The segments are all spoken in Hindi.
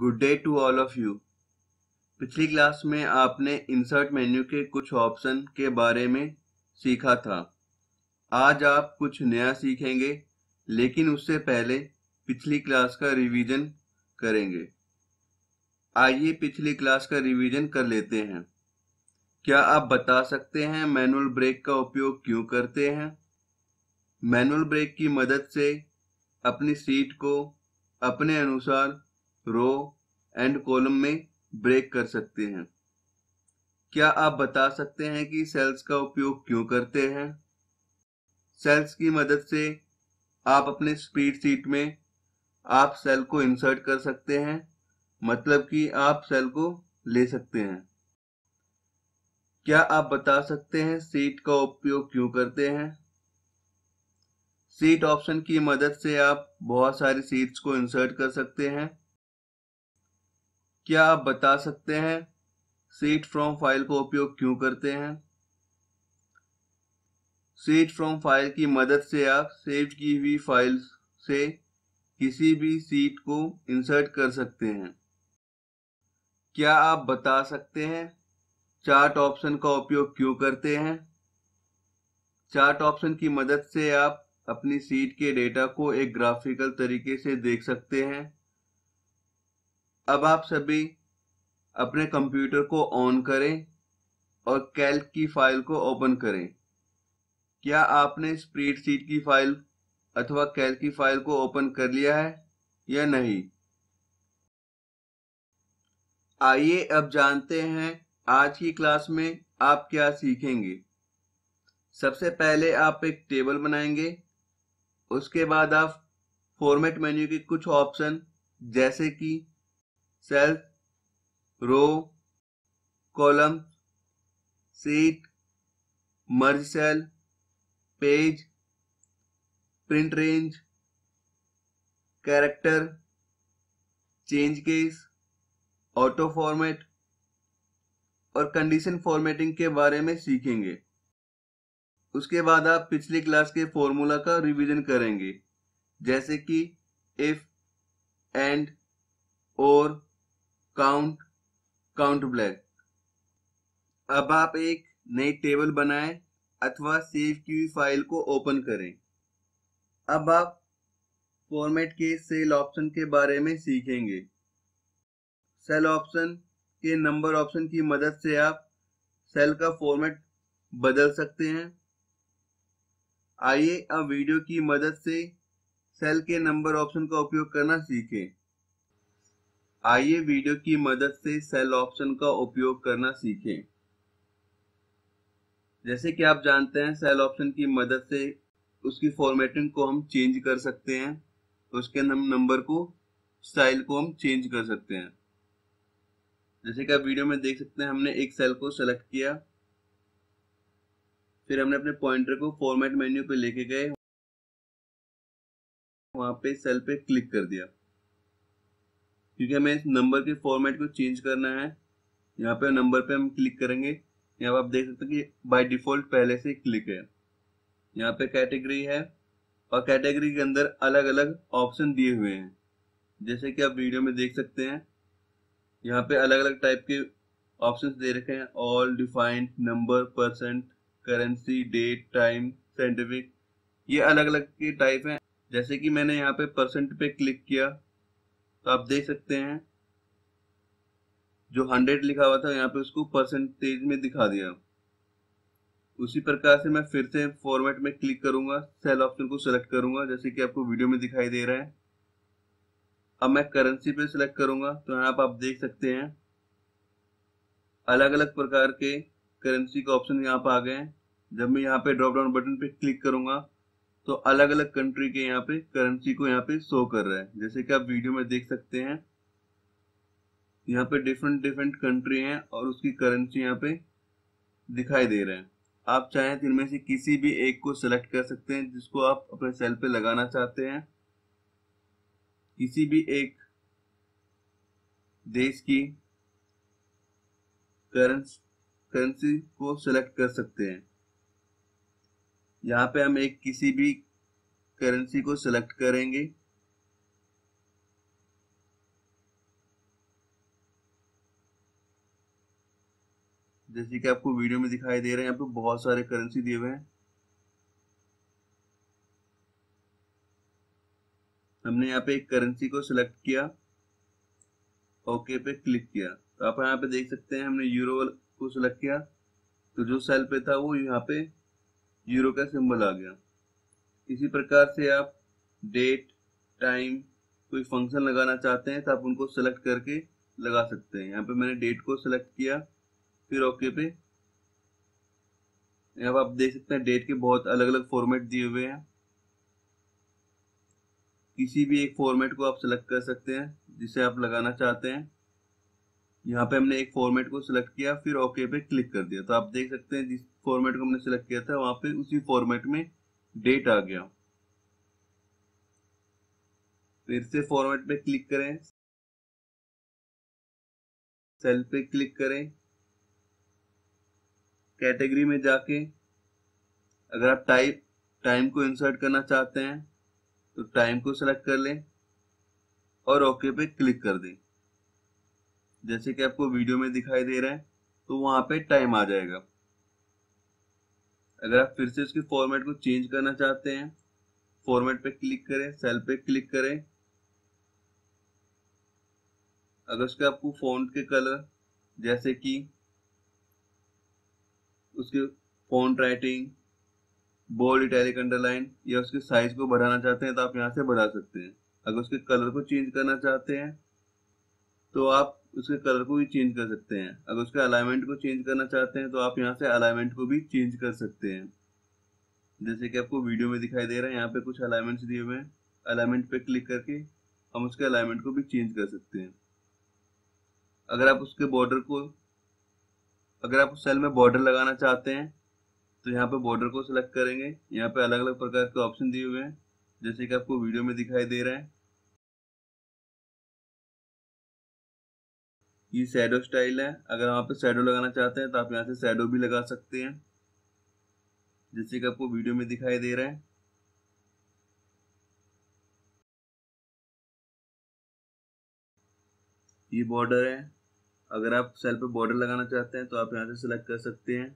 good day to all of you पिछली क्लास में आपने इंसर्ट मेन्यू के कुछ ऑप्शन के बारे में सीखा था आज आप कुछ नया सीखेंगे लेकिन उससे पहले पिछली क्लास का रिवीजन करेंगे आइए पिछली क्लास का रिवीजन कर लेते हैं क्या आप बता सकते हैं मैनुअल ब्रेक का उपयोग क्यों करते हैं मैनुअल ब्रेक की मदद से अपनी सीट को अपने अनुसार रो एंड कॉलम में ब्रेक कर सकते हैं क्या आप बता सकते हैं कि सेल्स का उपयोग क्यों करते हैं सेल्स की मदद से आप अपने स्प्रीड सीट में आप सेल को इंसर्ट कर सकते हैं मतलब कि आप सेल को ले सकते हैं क्या आप बता सकते हैं सीट का उपयोग क्यों करते हैं सीट ऑप्शन की मदद से आप बहुत सारी सीट्स को इंसर्ट कर सकते हैं क्या आप बता सकते हैं सेट फ्रॉम फाइल का उपयोग क्यों करते हैं सेट फ्रॉम फाइल की मदद से आप सेव की हुई फाइल से किसी भी सीट को इंसर्ट कर सकते हैं क्या आप बता सकते हैं चार्ट ऑप्शन का उपयोग क्यों करते हैं चार्ट ऑप्शन की मदद से आप अपनी सीट के डेटा को एक ग्राफिकल तरीके से देख सकते हैं अब आप सभी अपने कंप्यूटर को ऑन करें और कैल्क की फाइल को ओपन करें क्या आपने स्प्रीडशीट की फाइल अथवा कैल्क की फाइल को ओपन कर लिया है या नहीं आइए अब जानते हैं आज की क्लास में आप क्या सीखेंगे सबसे पहले आप एक टेबल बनाएंगे उसके बाद आप फॉर्मेट मेन्यू के कुछ ऑप्शन जैसे कि cell row column sheet merge cell page print range character change case auto format और कंडीशन फॉर्मेटिंग के बारे में सीखेंगे उसके बाद आप पिछली क्लास के फॉर्मूला का रिवीजन करेंगे जैसे कि इफ एंड और काउंट काउंट ब्लैक अब आप एक नई टेबल बनाएं अथवा सेव की हुई फाइल को ओपन करें अब आप फॉर्मेट के सेल ऑप्शन के बारे में सीखेंगे सेल ऑप्शन के नंबर ऑप्शन की मदद से आप सेल का फॉर्मेट बदल सकते हैं आइए अब वीडियो की मदद से सेल के नंबर ऑप्शन का उपयोग करना सीखें आइए वीडियो की मदद से सेल ऑप्शन का उपयोग करना सीखें जैसे कि आप जानते हैं सेल ऑप्शन की मदद से उसकी फॉर्मेटिंग को हम चेंज कर सकते हैं उसके हम नंबर को स्टाइल को हम चेंज कर सकते हैं जैसे कि आप वीडियो में देख सकते हैं हमने एक सेल को सेलेक्ट किया फिर हमने अपने पॉइंटर को फॉर्मेट मेन्यू पे लेके गए वहां पे सेल पे क्लिक कर दिया क्योंकि हमें इस नंबर के फॉर्मेट को चेंज करना है यहाँ पे नंबर पे हम क्लिक करेंगे यहाँ आप देख सकते हो कि बाय डिफॉल्ट पहले से क्लिक है यहाँ पे कैटेगरी है और कैटेगरी के अंदर अलग अलग ऑप्शन दिए हुए हैं जैसे कि आप वीडियो में देख सकते हैं यहाँ पे अलग अलग टाइप के ऑप्शंस दे रखे हैं all defined number percent currency date time scientific ये अलग अलग के टाइप हैं जैसे कि मैंने यहाँ पे परसेंट पे क्लिक किया तो आप देख सकते हैं जो हंड्रेड लिखा हुआ था यहाँ पे उसको परसेंटेज में दिखा दिया उसी प्रकार से मैं फिर से फॉर्मेट में क्लिक करूंगा सेल ऑप्शन को सिलेक्ट करूंगा जैसे कि आपको वीडियो में दिखाई दे रहा है अब मैं करेंसी पे सिलेक्ट करूंगा तो यहाँ पर आप देख सकते हैं अलग अलग प्रकार के करेंसी के ऑप्शन यहाँ पे आ गए हैं जब मैं यहाँ पे ड्रॉप डाउन बटन पे क्लिक करूंगा तो अलग अलग कंट्री के यहाँ पे करेंसी को यहाँ पे शो कर रहा है जैसे कि आप वीडियो में देख सकते हैं यहाँ पे डिफरेंट डिफरेंट कंट्री हैं और उसकी करेंसी यहाँ पे दिखाई दे रहे हैं आप चाहें तो इनमें से किसी भी एक को सिलेक्ट कर सकते हैं जिसको आप अपने सेल पे लगाना चाहते हैं किसी भी एक देश की करेंसी को सिलेक्ट कर सकते हैं यहाँ पे हम एक किसी भी करेंसी को सिलेक्ट करेंगे जैसे कि आपको वीडियो में दिखाई दे रहे हैं यहाँ पे बहुत सारे करेंसी दिए हुए हैं हमने यहाँ पे एक करेंसी को सिलेक्ट किया ओके पे क्लिक किया तो आप यहाँ पे देख सकते हैं हमने यूरो को सिलेक्ट किया तो जो सेल पे था वो यहाँ पे यूरो का सिंबल आ गया इसी प्रकार से आप डेट टाइम कोई फंक्शन लगाना चाहते हैं तो आप उनको सेलेक्ट करके लगा सकते हैं यहाँ पे मैंने डेट को सिलेक्ट किया फिर ओके पे यहाँ आप देख सकते हैं डेट के बहुत अलग अलग फॉर्मेट दिए हुए हैं किसी भी एक फॉर्मेट को आप सिलेक्ट कर सकते हैं जिसे आप लगाना चाहते हैं यहाँ पे हमने एक फॉर्मेट को सिलेक्ट किया फिर ओके पे क्लिक कर दिया तो आप देख सकते हैं जिस फॉर्मेट को हमने सेलेक्ट किया था वहां पे उसी फॉर्मेट में डेट आ गया फिर से फॉर्मेट पे क्लिक करें सेल पे क्लिक करें कैटेगरी में जाके अगर आप टाइप टाइम को इंसर्ट करना चाहते हैं तो टाइम को सेलेक्ट कर लें और ओके पे क्लिक कर दें जैसे कि आपको वीडियो में दिखाई दे रहा है तो वहां पे टाइम आ जाएगा अगर आप फिर से इसके फॉर्मेट को चेंज करना चाहते हैं फॉर्मेट पे क्लिक करें सेल पे क्लिक करें अगर उसके आपको फॉन्ट के कलर जैसे कि उसके font writing bold italic underline या उसके साइज को बढ़ाना चाहते हैं तो आप यहाँ से बढ़ा सकते हैं अगर उसके कलर को चेंज करना चाहते हैं तो आप उसके कलर को भी चेंज कर सकते हैं अगर उसके अलाइनमेंट को चेंज करना चाहते हैं तो आप यहाँ से अलाइनमेंट को भी चेंज कर सकते हैं जैसे कि आपको वीडियो में दिखाई दे रहा है यहाँ पे कुछ अलाइनमेंट्स दिए हुए हैं अलाइनमेंट पे क्लिक करके हम उसके अलाइनमेंट को भी चेंज कर सकते हैं अगर आप उसके बॉर्डर को अगर आप उस सेल में बॉर्डर लगाना चाहते हैं तो यहाँ पे बॉर्डर को सिलेक्ट करेंगे यहाँ पे अलग अलग प्रकार के ऑप्शन दिए हुए हैं जैसे कि आपको वीडियो में दिखाई दे रहा है ये सैडो स्टाइल है अगर आप पे सैडो लगाना चाहते हैं तो आप यहाँ से सैडो भी लगा सकते हैं जैसे कि आपको वीडियो में दिखाई दे रहा है ये बॉर्डर है अगर आप सेल पे बॉर्डर लगाना चाहते हैं तो आप यहाँ से सिलेक्ट कर सकते हैं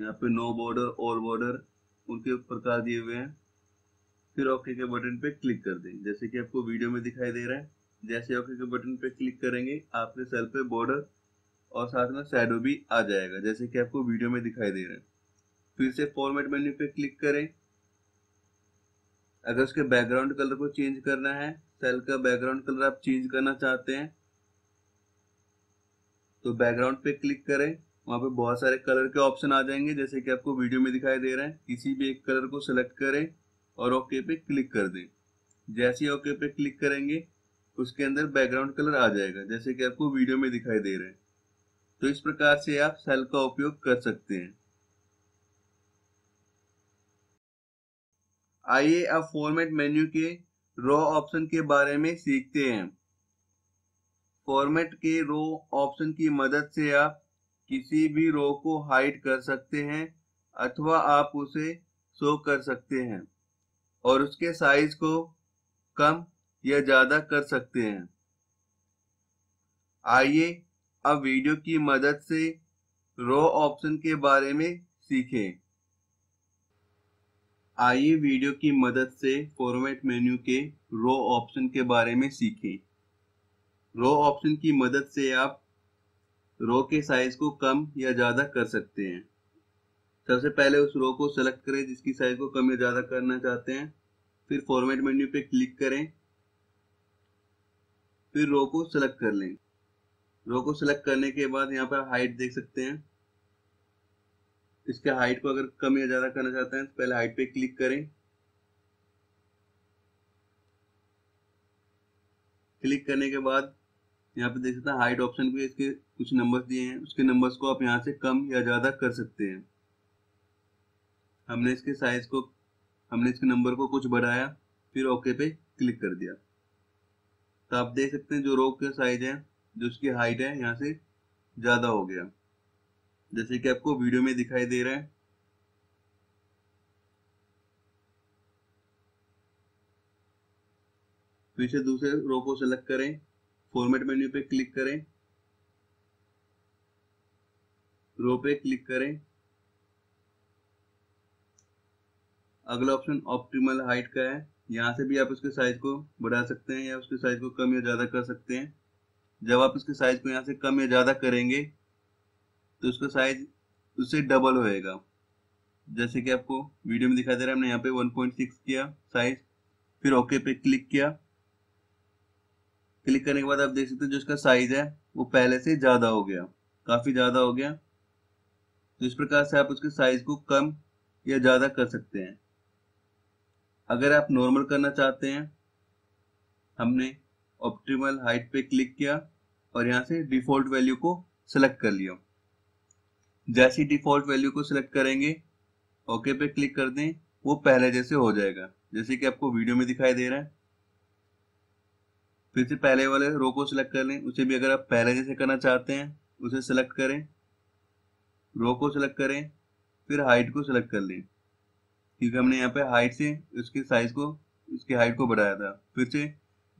यहाँ पे नो बॉर्डर ऑल बॉर्डर उनके प्रकार दिए हुए हैं फिर ओके के बटन पे क्लिक कर दें जैसे कि आपको वीडियो में दिखाई दे रहा है जैसे ओके के बटन पे क्लिक करेंगे आपके सेल पे बॉर्डर और साथ में शैडो भी आ जाएगा जैसे कि आपको वीडियो में दिखाई दे रहे हैं फिर से फॉर्मेट मेन्यू पे क्लिक करें अगर उसके बैकग्राउंड कलर को चेंज करना है सेल का बैकग्राउंड कलर आप चेंज करना चाहते हैं तो बैकग्राउंड पे क्लिक करें वहां पे बहुत सारे कलर के ऑप्शन आ जाएंगे जैसे कि आपको वीडियो में दिखाई दे रहे हैं किसी भी एक कलर को सिलेक्ट करें और ओके पे क्लिक कर दें जैसे ओके पे क्लिक करेंगे उसके अंदर बैकग्राउंड कलर आ जाएगा जैसे कि आपको वीडियो में दिखाई दे रहे हैं तो इस प्रकार से आप सेल का उपयोग कर सकते हैं आइए अब फॉर्मेट मेन्यू के रो ऑप्शन के बारे में सीखते हैं फॉर्मेट के रो ऑप्शन की मदद से आप किसी भी रो को हाइड कर सकते हैं अथवा आप उसे शो कर सकते हैं और उसके साइज को कम या ज्यादा कर सकते हैं आइए अब वीडियो की मदद से रो ऑप्शन के बारे में सीखें आइए वीडियो की मदद से फॉर्मेट मेन्यू के रो ऑप्शन के बारे में सीखें रो ऑप्शन की मदद से आप रो के साइज को कम या ज़्यादा कर सकते हैं सबसे पहले उस रो को सेलेक्ट करें जिसकी साइज को कम या ज़्यादा करना चाहते हैं फिर फॉर्मेट मेन्यू पे क्लिक करें फिर रो को सेलेक्ट कर लें रो को सेलेक्ट करने के बाद यहाँ पर हाइट देख सकते हैं इसके हाइट को अगर कम या ज़्यादा करना चाहते हैं तो पहले हाइट पे क्लिक करें क्लिक करने के बाद यहाँ पे देख सकते हैं हाइट ऑप्शन पे इसके कुछ नंबर्स दिए हैं उसके नंबर्स को आप यहाँ से कम या ज़्यादा कर सकते हैं हमने इसके साइज को हमने इसके नंबर को कुछ बढ़ाया फिर ओके पे क्लिक कर दिया तो आप देख सकते हैं जो रोक के साइज है जो उसकी हाइट है यहाँ से ज़्यादा हो गया जैसे कि आपको वीडियो में दिखाई दे रहा है पीछे दूसरे रो को सेलेक्ट करें फॉर्मेट मेन्यू पे क्लिक करें रो पे क्लिक करें अगला ऑप्शन ऑप्टिमल हाइट का है यहाँ से भी आप उसके साइज को बढ़ा सकते हैं या उसके साइज को कम या ज़्यादा कर सकते हैं जब आप उसके साइज को यहाँ से कम या ज़्यादा करेंगे तो उसका साइज उससे डबल होएगा जैसे कि आपको वीडियो में दिखाई दे रहा है हमने यहाँ पे 1.6 किया साइज फिर ओके पे क्लिक किया क्लिक करने के बाद आप देख सकते हो जो उसका साइज है वो पहले से ज़्यादा हो गया काफ़ी ज़्यादा हो गया तो इस प्रकार से आप उसके साइज को कम या ज़्यादा कर सकते हैं अगर आप नॉर्मल करना चाहते हैं हमने ऑप्टिमल हाइट पे क्लिक किया और यहां से डिफॉल्ट वैल्यू को सिलेक्ट कर लिया जैसी डिफॉल्ट वैल्यू को सिलेक्ट करेंगे ओके पे क्लिक कर दें वो पहले जैसे हो जाएगा जैसे कि आपको वीडियो में दिखाई दे रहा है फिर से पहले वाले रो को सिलेक्ट कर लें उसे भी अगर आप पहले जैसे करना चाहते हैं उसे सिलेक्ट करें रो को सिलेक्ट करें फिर हाइट को सिलेक्ट कर लें क्योंकि हमने यहाँ पे हाइट से उसके साइज को उसके हाइट को बढ़ाया था फिर से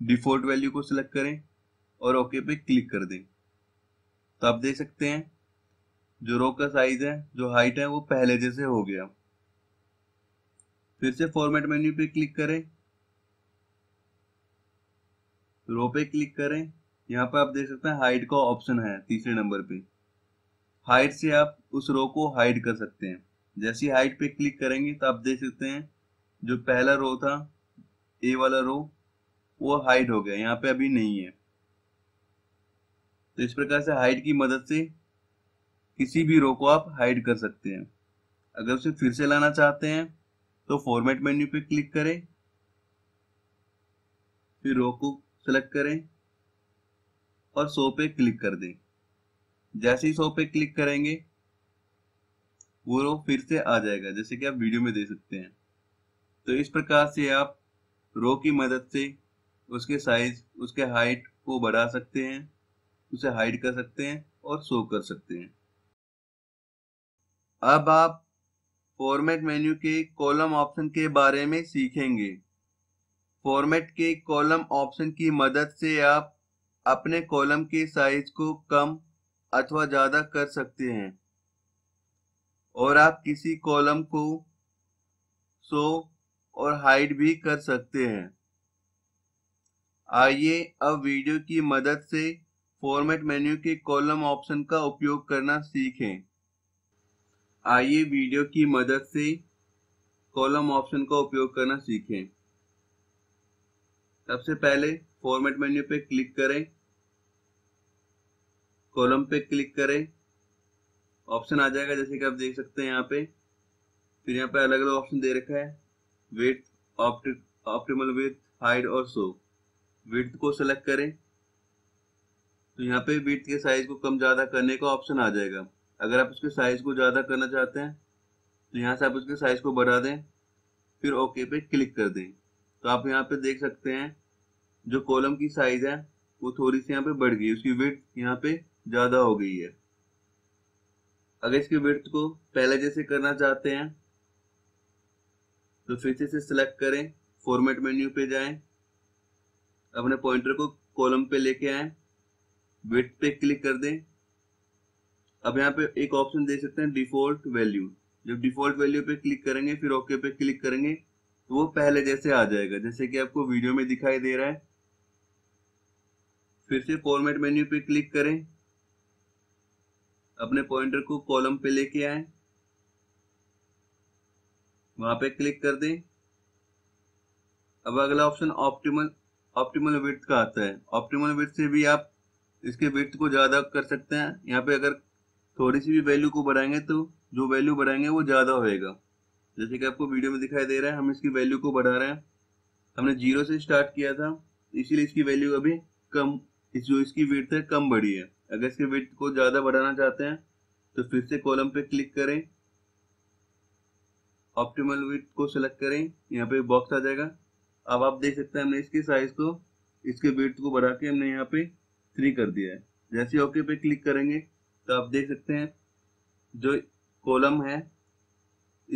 डिफॉल्ट वैल्यू को सिलेक्ट करें और ओके पे क्लिक कर दें तो आप देख सकते हैं जो रो का साइज है जो हाइट है वो पहले जैसे हो गया फिर से फॉर्मेट मेन्यू पे क्लिक करें रो पे क्लिक करें यहाँ पे आप देख सकते हैं हाइट का ऑप्शन है तीसरे नंबर पे हाइट से आप उस रो को हाइड कर सकते हैं जैसे हाइट पे क्लिक करेंगे तो आप देख सकते हैं जो पहला रो था ए वाला रो वो हाइड हो गया यहाँ पे अभी नहीं है तो इस प्रकार से हाइड की मदद से किसी भी रो को आप हाइड कर सकते हैं अगर उसे फिर से लाना चाहते हैं तो फॉर्मेट मेन्यू पे क्लिक करें फिर रो को सेलेक्ट करें और सो पे क्लिक कर दें जैसे ही सो पे क्लिक करेंगे वो फिर से आ जाएगा जैसे कि आप वीडियो में दे सकते हैं तो इस प्रकार से आप रो की मदद से उसके साइज उसके हाइट को बढ़ा सकते हैं उसे हाइड कर सकते हैं और शो कर सकते हैं अब आप फॉर्मेट मेन्यू के कॉलम ऑप्शन के बारे में सीखेंगे फॉर्मेट के कॉलम ऑप्शन की मदद से आप अपने कॉलम के साइज को कम अथवा ज़्यादा कर सकते हैं और आप किसी कॉलम को सो और हाइड भी कर सकते हैं आइए अब वीडियो की मदद से फॉर्मेट मेन्यू के कॉलम ऑप्शन का उपयोग करना सीखें आइए वीडियो की मदद से कॉलम ऑप्शन का उपयोग करना सीखें सबसे पहले फॉर्मेट मेन्यू पे क्लिक करें कॉलम पे क्लिक करें ऑप्शन आ जाएगा जैसे कि आप देख सकते हैं यहाँ पे फिर यहाँ पे अलग अलग ऑप्शन दे रखा है विथ ऑप्टिमल विथ हाइड और सो विथ को सिलेक्ट करें तो यहाँ पे विथ के साइज को कम ज़्यादा करने का ऑप्शन आ जाएगा अगर आप उसके साइज को ज़्यादा करना चाहते हैं तो यहाँ से आप उसके साइज को बढ़ा दें फिर ओके पे क्लिक कर दें तो आप यहाँ पे देख सकते हैं जो कॉलम की साइज है वो थोड़ी सी यहाँ पे बढ़ गई उसकी विथ यहाँ पे ज़्यादा हो गई है अगर इसकी वृत्त को पहले जैसे करना चाहते हैं तो फिर से इसे सिलेक्ट करें फॉर्मेट मेन्यू पे जाएं अपने पॉइंटर को कॉलम पे लेके आए विथ पे क्लिक कर दें अब यहाँ पे एक ऑप्शन दे सकते हैं डिफॉल्ट वैल्यू जब डिफॉल्ट वैल्यू पे क्लिक करेंगे फिर ओके पे क्लिक करेंगे तो वो पहले जैसे आ जाएगा जैसे कि आपको वीडियो में दिखाई दे रहा है फिर से फॉर्मेट मेन्यू पे क्लिक करें अपने पॉइंटर को कॉलम पे लेके आए वहां पे क्लिक कर दें अब अगला ऑप्शन ऑप्टिमल ऑप्टिमल विथ का आता है ऑप्टिमल विथ से भी आप इसके विथ को ज़्यादा कर सकते हैं यहाँ पे अगर थोड़ी सी भी वैल्यू को बढ़ाएंगे तो जो वैल्यू बढ़ाएंगे वो ज़्यादा होएगा जैसे कि आपको वीडियो में दिखाई दे रहा है हम इसकी वैल्यू को बढ़ा रहे हैं हमने जीरो से स्टार्ट किया था इसीलिए इसकी वैल्यू अभी कम जो इसकी वेट है कम बढ़ी है अगर इसके विथ को ज़्यादा बढ़ाना चाहते हैं तो फिर से कॉलम पे क्लिक करें ऑप्टिमल विथ को सिलेक्ट करें यहाँ पे बॉक्स आ जाएगा अब आप देख सकते हैं हमने इसके साइज को इसके विथ को बढ़ा के हमने यहाँ पे थ्री कर दिया है जैसे ओके पे क्लिक करेंगे तो आप देख सकते हैं जो कॉलम है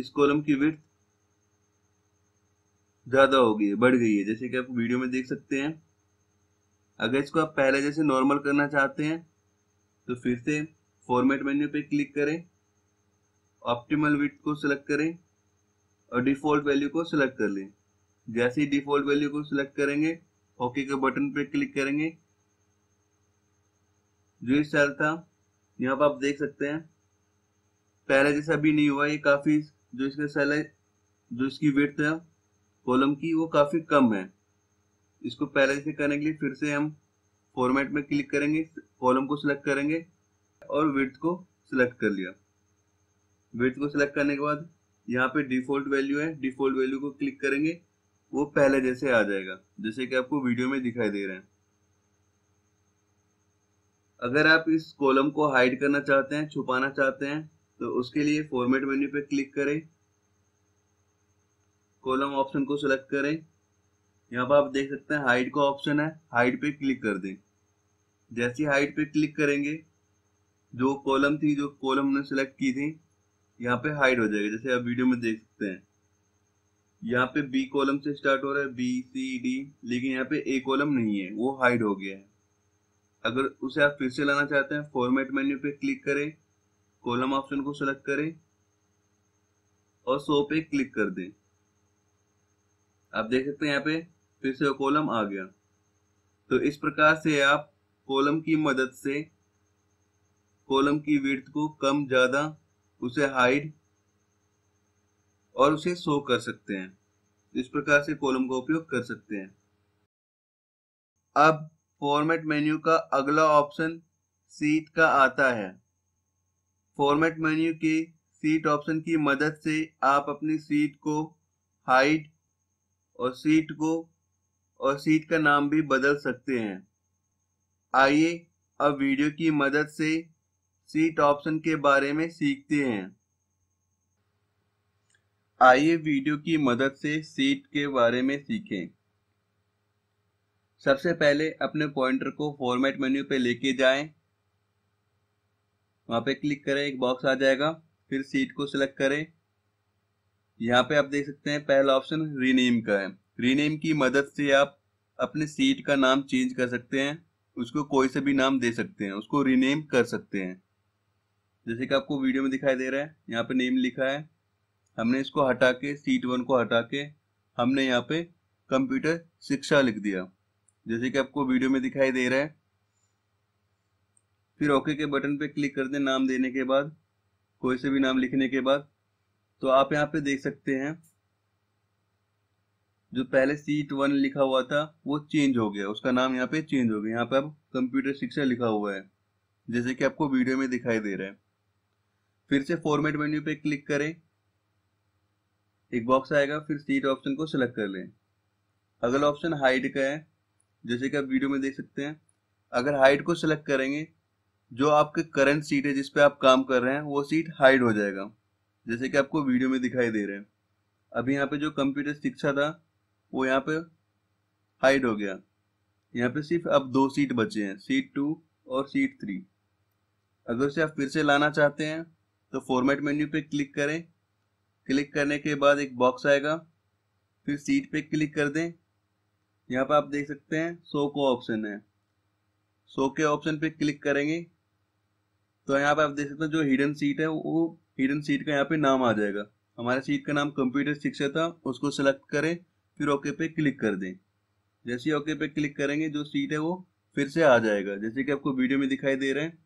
इस कॉलम की विथ ज़्यादा हो गई है बढ़ गई है जैसे कि आप वीडियो में देख सकते हैं अगर इसको आप पहले जैसे नॉर्मल करना चाहते हैं तो फिर से फॉर्मेट मेन्यू पे क्लिक करें ऑप्टिमल विथ को सिलेक्ट करें और डिफॉल्ट वैल्यू को सिलेक्ट कर लें जैसे ही डिफॉल्ट वैल्यू को सिलेक्ट करेंगे ओके के बटन पे क्लिक करेंगे जो ये सेल था यहाँ पर आप देख सकते हैं पहले जैसा अभी नहीं हुआ ये काफ़ी जो इसका सेल है जो इसकी वेट है कॉलम की वो काफ़ी कम है इसको पहले से करने के लिए फिर से हम फॉर्मेट में क्लिक करेंगे कॉलम को सिलेक्ट करेंगे और विथ को सिलेक्ट कर लिया विथ को सिलेक्ट करने के बाद यहाँ पे डिफॉल्ट वैल्यू है डिफॉल्ट वैल्यू को क्लिक करेंगे वो पहले जैसे आ जाएगा जैसे कि आपको वीडियो में दिखाई दे रहे हैं अगर आप इस कॉलम को हाइड करना चाहते हैं छुपाना चाहते हैं तो उसके लिए फॉर्मेट मेन्यू पे क्लिक करें कॉलम ऑप्शन को सिलेक्ट करें यहाँ पर आप देख सकते हैं हाइट का ऑप्शन है हाइट पे क्लिक कर दें जैसे हाइट पे क्लिक करेंगे जो कॉलम थी जो कॉलम हमने सेलेक्ट की थी यहाँ पे हाइड हो जाएगी जैसे आप वीडियो में देख सकते हैं यहाँ पे बी कॉलम से स्टार्ट हो रहा है बी सी डी लेकिन यहाँ पे ए कॉलम नहीं है वो हाइड हो गया है अगर उसे आप फिर से लाना चाहते हैं फॉर्मेट मेन्यू पे क्लिक करें कॉलम ऑप्शन को सिलेक्ट करें और सो पे क्लिक कर दें आप देख सकते हैं यहाँ पे फिर से कॉलम आ गया तो इस प्रकार से आप कॉलम की मदद से कॉलम की विर्थ को कम ज़्यादा उसे हाइड और उसे शो कर सकते हैं तो इस प्रकार से कॉलम का उपयोग कर सकते हैं अब फॉर्मेट मेन्यू का अगला ऑप्शन सीट का आता है फॉर्मेट मेन्यू के सीट ऑप्शन की मदद से आप अपनी सीट को हाइड और सीट को और सीट का नाम भी बदल सकते हैं आइए अब वीडियो की मदद से सीट ऑप्शन के बारे में सीखते हैं आइए वीडियो की मदद से सीट के बारे में सीखें सबसे पहले अपने पॉइंटर को फॉर्मेट मेन्यू पे लेके जाएं वहां पे क्लिक करें एक बॉक्स आ जाएगा फिर सीट को सिलेक्ट करें यहाँ पे आप देख सकते हैं पहला ऑप्शन रीनेम का है रीनेम की मदद से आप अपने सीट का नाम चेंज कर सकते हैं उसको कोई से भी नाम दे सकते हैं उसको रीनेम कर सकते हैं जैसे कि आपको वीडियो में दिखाई दे रहा है यहाँ पे नेम लिखा है हमने इसको हटा के सीट वन को हटा के हमने यहाँ पे कंप्यूटर शिक्षा लिख दिया जैसे कि आपको वीडियो में दिखाई दे रहा है फिर ओके के बटन पे क्लिक कर दे नाम देने के बाद कोई से भी नाम लिखने के बाद तो आप यहाँ पे देख सकते हैं जो पहले सीट वन लिखा हुआ था वो चेंज हो गया उसका नाम यहाँ पे चेंज हो गया यहाँ पे अब कंप्यूटर शिक्षा लिखा हुआ है जैसे कि आपको वीडियो में दिखाई दे रहा है फिर से फॉर्मेट मेन्यू पे क्लिक करें एक बॉक्स आएगा फिर सीट ऑप्शन को सिलेक्ट कर लें अगला ऑप्शन हाइट का है जैसे कि आप वीडियो में देख सकते हैं अगर हाइट को सिलेक्ट करेंगे जो आपके करंट सीट है जिसपे आप काम कर रहे हैं वो सीट हाइड हो जाएगा जैसे कि आपको वीडियो में दिखाई दे रहा है अभी यहाँ पे जो कंप्यूटर शिक्षा था वो यहाँ पे हाइड हो गया यहाँ पे सिर्फ अब दो सीट बचे हैं सीट टू और सीट थ्री अगर उसे आप फिर से लाना चाहते हैं तो फॉर्मेट मेन्यू पे क्लिक करें क्लिक करने के बाद एक बॉक्स आएगा फिर सीट पे क्लिक कर दें यहाँ पर आप देख सकते हैं सो को ऑप्शन है सो के ऑप्शन पे क्लिक करेंगे तो यहाँ पे आप देख सकते हैं जो हिडन सीट है वो हिडन सीट का यहाँ पे नाम आ जाएगा हमारे सीट का नाम कंप्यूटर शिक्षा था उसको सेलेक्ट करें फिर ओके पे क्लिक कर दें जैसे ही ओके पे क्लिक करेंगे जो सीट है वो फिर से आ जाएगा जैसे कि आपको वीडियो में दिखाई दे रहे हैं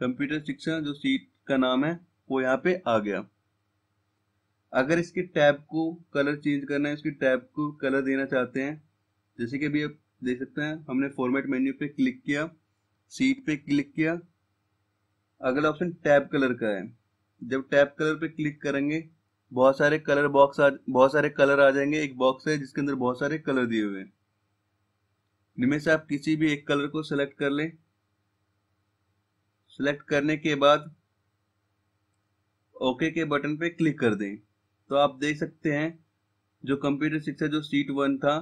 कंप्यूटर शिक्षा जो सीट का नाम है वो यहाँ पे आ गया अगर इसके टैब को कलर चेंज करना है इसके टैब को कलर देना चाहते हैं जैसे कि अभी आप देख सकते हैं हमने फॉर्मेट मेन्यू पे क्लिक किया सीट पे क्लिक किया अगला ऑप्शन टैब कलर का है जब टैब कलर पे क्लिक करेंगे बहुत सारे कलर बॉक्स बहुत सारे कलर आ जाएंगे एक बॉक्स है जिसके अंदर बहुत सारे कलर दिए हुए हैं इनमें से आप किसी भी एक कलर को सिलेक्ट कर लें सिलेक्ट करने के बाद ओके के बटन पे क्लिक कर दें तो आप देख सकते हैं जो कंप्यूटर शिक्षा जो सीट वन था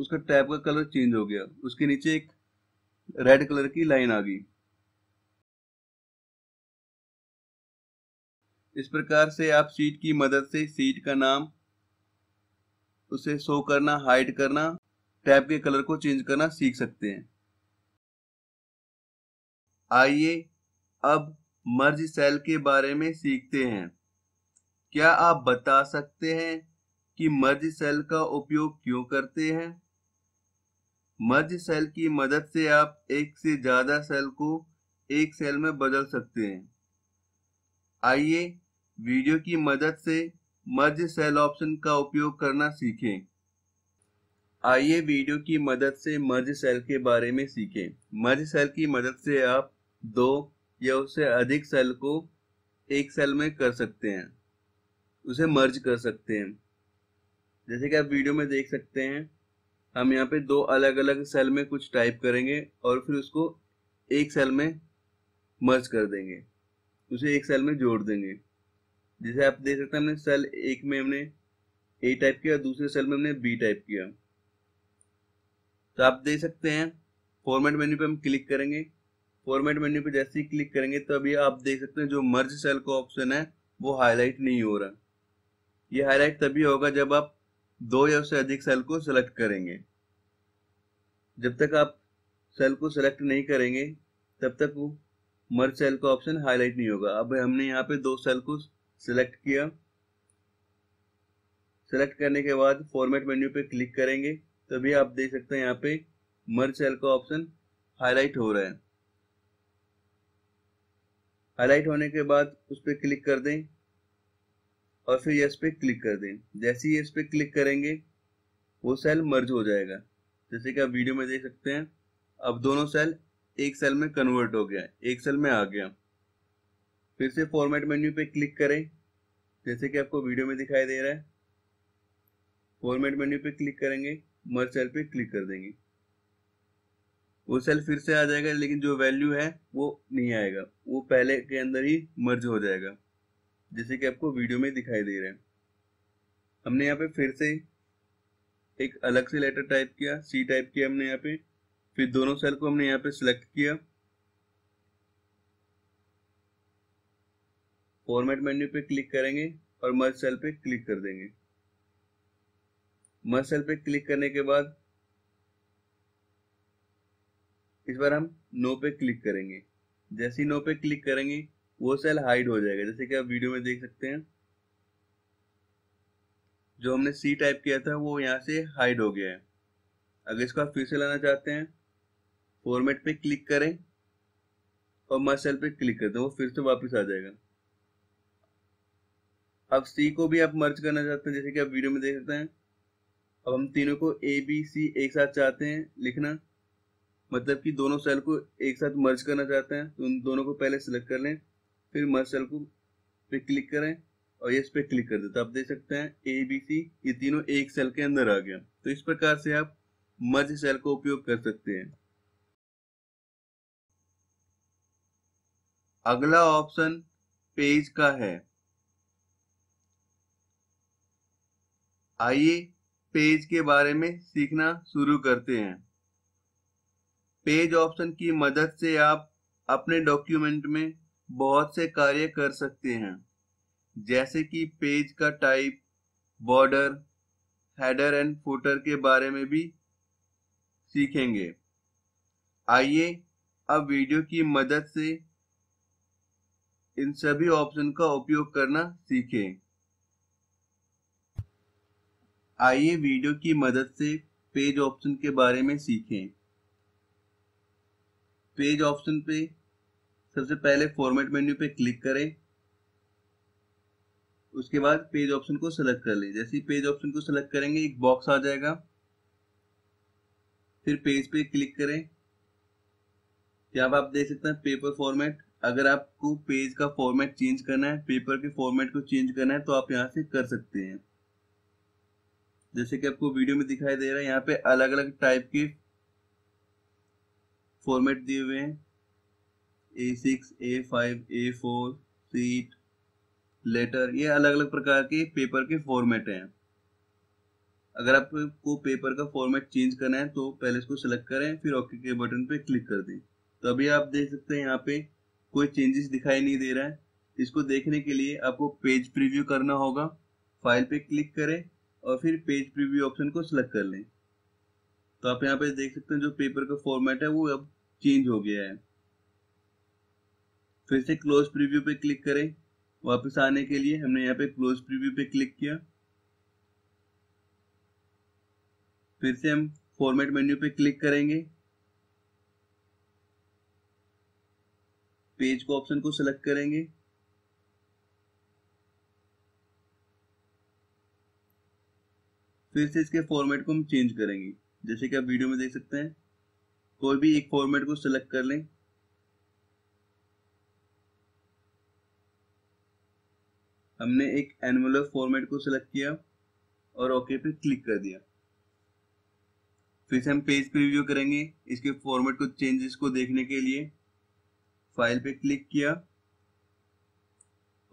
उसका टैब का कलर चेंज हो गया उसके नीचे एक रेड कलर की लाइन आ गई इस प्रकार से आप सीट की मदद से सीट का नाम उसे शो करना हाइड करना टैब के कलर को चेंज करना सीख सकते हैं आइए अब मर्ज सेल के बारे में सीखते हैं क्या आप बता सकते हैं कि मर्ज सेल का उपयोग क्यों करते हैं मर्ज सेल की मदद से आप एक से ज़्यादा सेल को एक सेल में बदल सकते हैं आइए वीडियो की मदद से मर्ज सेल ऑप्शन का उपयोग करना सीखें आइए वीडियो की मदद से मर्ज सेल के बारे में सीखें मर्ज सेल की मदद से आप दो या उससे अधिक सेल को एक सेल में कर सकते हैं उसे मर्ज कर सकते हैं जैसे कि आप वीडियो में देख सकते हैं हम यहाँ पे दो अलग अलग सेल में कुछ टाइप करेंगे और फिर उसको एक सेल में मर्ज कर देंगे उसे एक सेल में जोड़ देंगे जैसे आप देख सकते हैं हमने सेल एक में हमने ए टाइप किया दूसरे सेल में हमने बी टाइप किया तो आप देख सकते हैं फॉर्मेट मेन्यू पे हम क्लिक करेंगे फॉर्मेट मेन्यू पे जैसे ही क्लिक करेंगे तो अभी आप देख सकते हैं जो मर्ज सेल का ऑप्शन है वो हाईलाइट नहीं हो रहा ये हाईलाइट तभी होगा जब आप दो या उससे अधिक सेल को सेलेक्ट करेंगे जब तक आप सेल को सेलेक्ट नहीं करेंगे तब तक वो मर्ज सेल का ऑप्शन हाईलाइट नहीं होगा अब हमने यहाँ पे दो सेल को सेलेक्ट किया सेलेक्ट करने के बाद फॉर्मेट मेन्यू पे क्लिक करेंगे तभी आप देख सकते हैं यहाँ पे मर्ज सेल का ऑप्शन हाईलाइट हो रहा है हाईलाइट होने के बाद उस पर क्लिक कर दें और फिर यस पे क्लिक कर दें जैसे ही इस पे क्लिक करेंगे वो सेल मर्ज हो जाएगा जैसे कि आप वीडियो में देख सकते हैं अब दोनों सेल एक सेल में कन्वर्ट हो गया एक सेल में आ गया फिर से फॉर्मेट मेन्यू पे क्लिक करें जैसे कि आपको वीडियो में दिखाई दे रहा है फॉर्मेट मेन्यू पे क्लिक करेंगे मर सेल पे क्लिक कर देंगे वो सेल फिर से आ जाएगा लेकिन जो वैल्यू है वो नहीं आएगा वो पहले के अंदर ही मर्ज हो जाएगा जैसे कि आपको वीडियो में दिखाई दे रहा है हमने यहाँ पे फिर से एक अलग से लेटर टाइप किया सी टाइप किया हमने यहाँ पे फिर दोनों सेल को हमने यहाँ पे सिलेक्ट किया फॉर्मेट मेन्यू पे क्लिक करेंगे और मर्ज सेल पे क्लिक कर देंगे मर्ज सेल पे क्लिक करने के बाद इस बार हम नो पे क्लिक करेंगे जैसे ही नो पे क्लिक करेंगे वो सेल हाइड हो जाएगा जैसे कि आप वीडियो में देख सकते हैं जो हमने सी टाइप किया था वो यहाँ से हाइड हो गया है अगर इसको आप फिर से लाना चाहते हैं फॉर्मेट पे क्लिक करें और मर्ज सेल पे क्लिक कर दें वो फिर से वापस आ जाएगा अब सी को भी आप मर्ज करना चाहते हैं जैसे कि आप वीडियो में देख सकते हैं अब हम तीनों को ए बी सी एक साथ चाहते हैं लिखना मतलब कि दोनों सेल को एक साथ मर्ज करना चाहते हैं तो उन दोनों को पहले सेलेक्ट कर लें फिर मर्ज सेल को पे क्लिक करें और ये इस पर क्लिक कर देते तो आप देख सकते हैं ए बी सी ये तीनों एक सेल के अंदर आ गया तो इस प्रकार से आप मर्ज सेल का उपयोग कर सकते हैं अगला ऑप्शन पेज का है आइए पेज के बारे में सीखना शुरू करते हैं पेज ऑप्शन की मदद से आप अपने डॉक्यूमेंट में बहुत से कार्य कर सकते हैं जैसे कि पेज का type border header and footer के बारे में भी सीखेंगे आइए अब वीडियो की मदद से इन सभी ऑप्शन का उपयोग करना सीखें आइए वीडियो की मदद से पेज ऑप्शन के बारे में सीखें पेज ऑप्शन पे सबसे पहले फॉर्मेट मेन्यू पे क्लिक करें उसके बाद पेज ऑप्शन को सिलेक्ट कर लें जैसे ही पेज ऑप्शन को सिलेक्ट करेंगे एक बॉक्स आ जाएगा फिर पेज पे क्लिक करें यहां पर आप देख सकते हैं पेपर फॉर्मेट अगर आपको पेज का फॉर्मेट चेंज करना है पेपर के फॉर्मेट को चेंज करना है तो आप यहां से कर सकते हैं जैसे कि आपको वीडियो में दिखाई दे रहा है यहाँ पे अलग अलग टाइप के फॉर्मेट दिए हुए हैं A six A five A four sheet letter ये अलग अलग प्रकार के पेपर के फॉर्मेट हैं अगर आपको पेपर का फॉर्मेट चेंज करना है तो पहले इसको सिलेक्ट करें फिर ओके के बटन पे क्लिक कर दें तो अभी आप देख सकते हैं यहाँ पे कोई चेंजेस दिखाई नहीं दे रहा है इसको देखने के लिए आपको पेज प्रीव्यू करना होगा फाइल पे क्लिक करें और फिर पेज प्रीव्यू ऑप्शन को सिलेक्ट कर लें तो आप यहाँ पे देख सकते हैं जो पेपर का फॉर्मेट है वो अब चेंज हो गया है फिर से क्लोज प्रीव्यू पे क्लिक करें वापस आने के लिए हमने यहाँ पे क्लोज प्रीव्यू पे क्लिक किया फिर से हम फॉर्मेट मेन्यू पे क्लिक करेंगे पेज को ऑप्शन को सिलेक्ट करेंगे फिर से इसके फॉर्मेट को हम चेंज करेंगे जैसे कि आप वीडियो में देख सकते हैं कोई भी एक फॉर्मेट को सिलेक्ट कर लें हमने एक एनवलप फॉर्मेट को सिलेक्ट किया और ओके पे क्लिक कर दिया फिर से हम पेज प्रीव्यू करेंगे इसके फॉर्मेट को चेंजेस को देखने के लिए फाइल पे क्लिक किया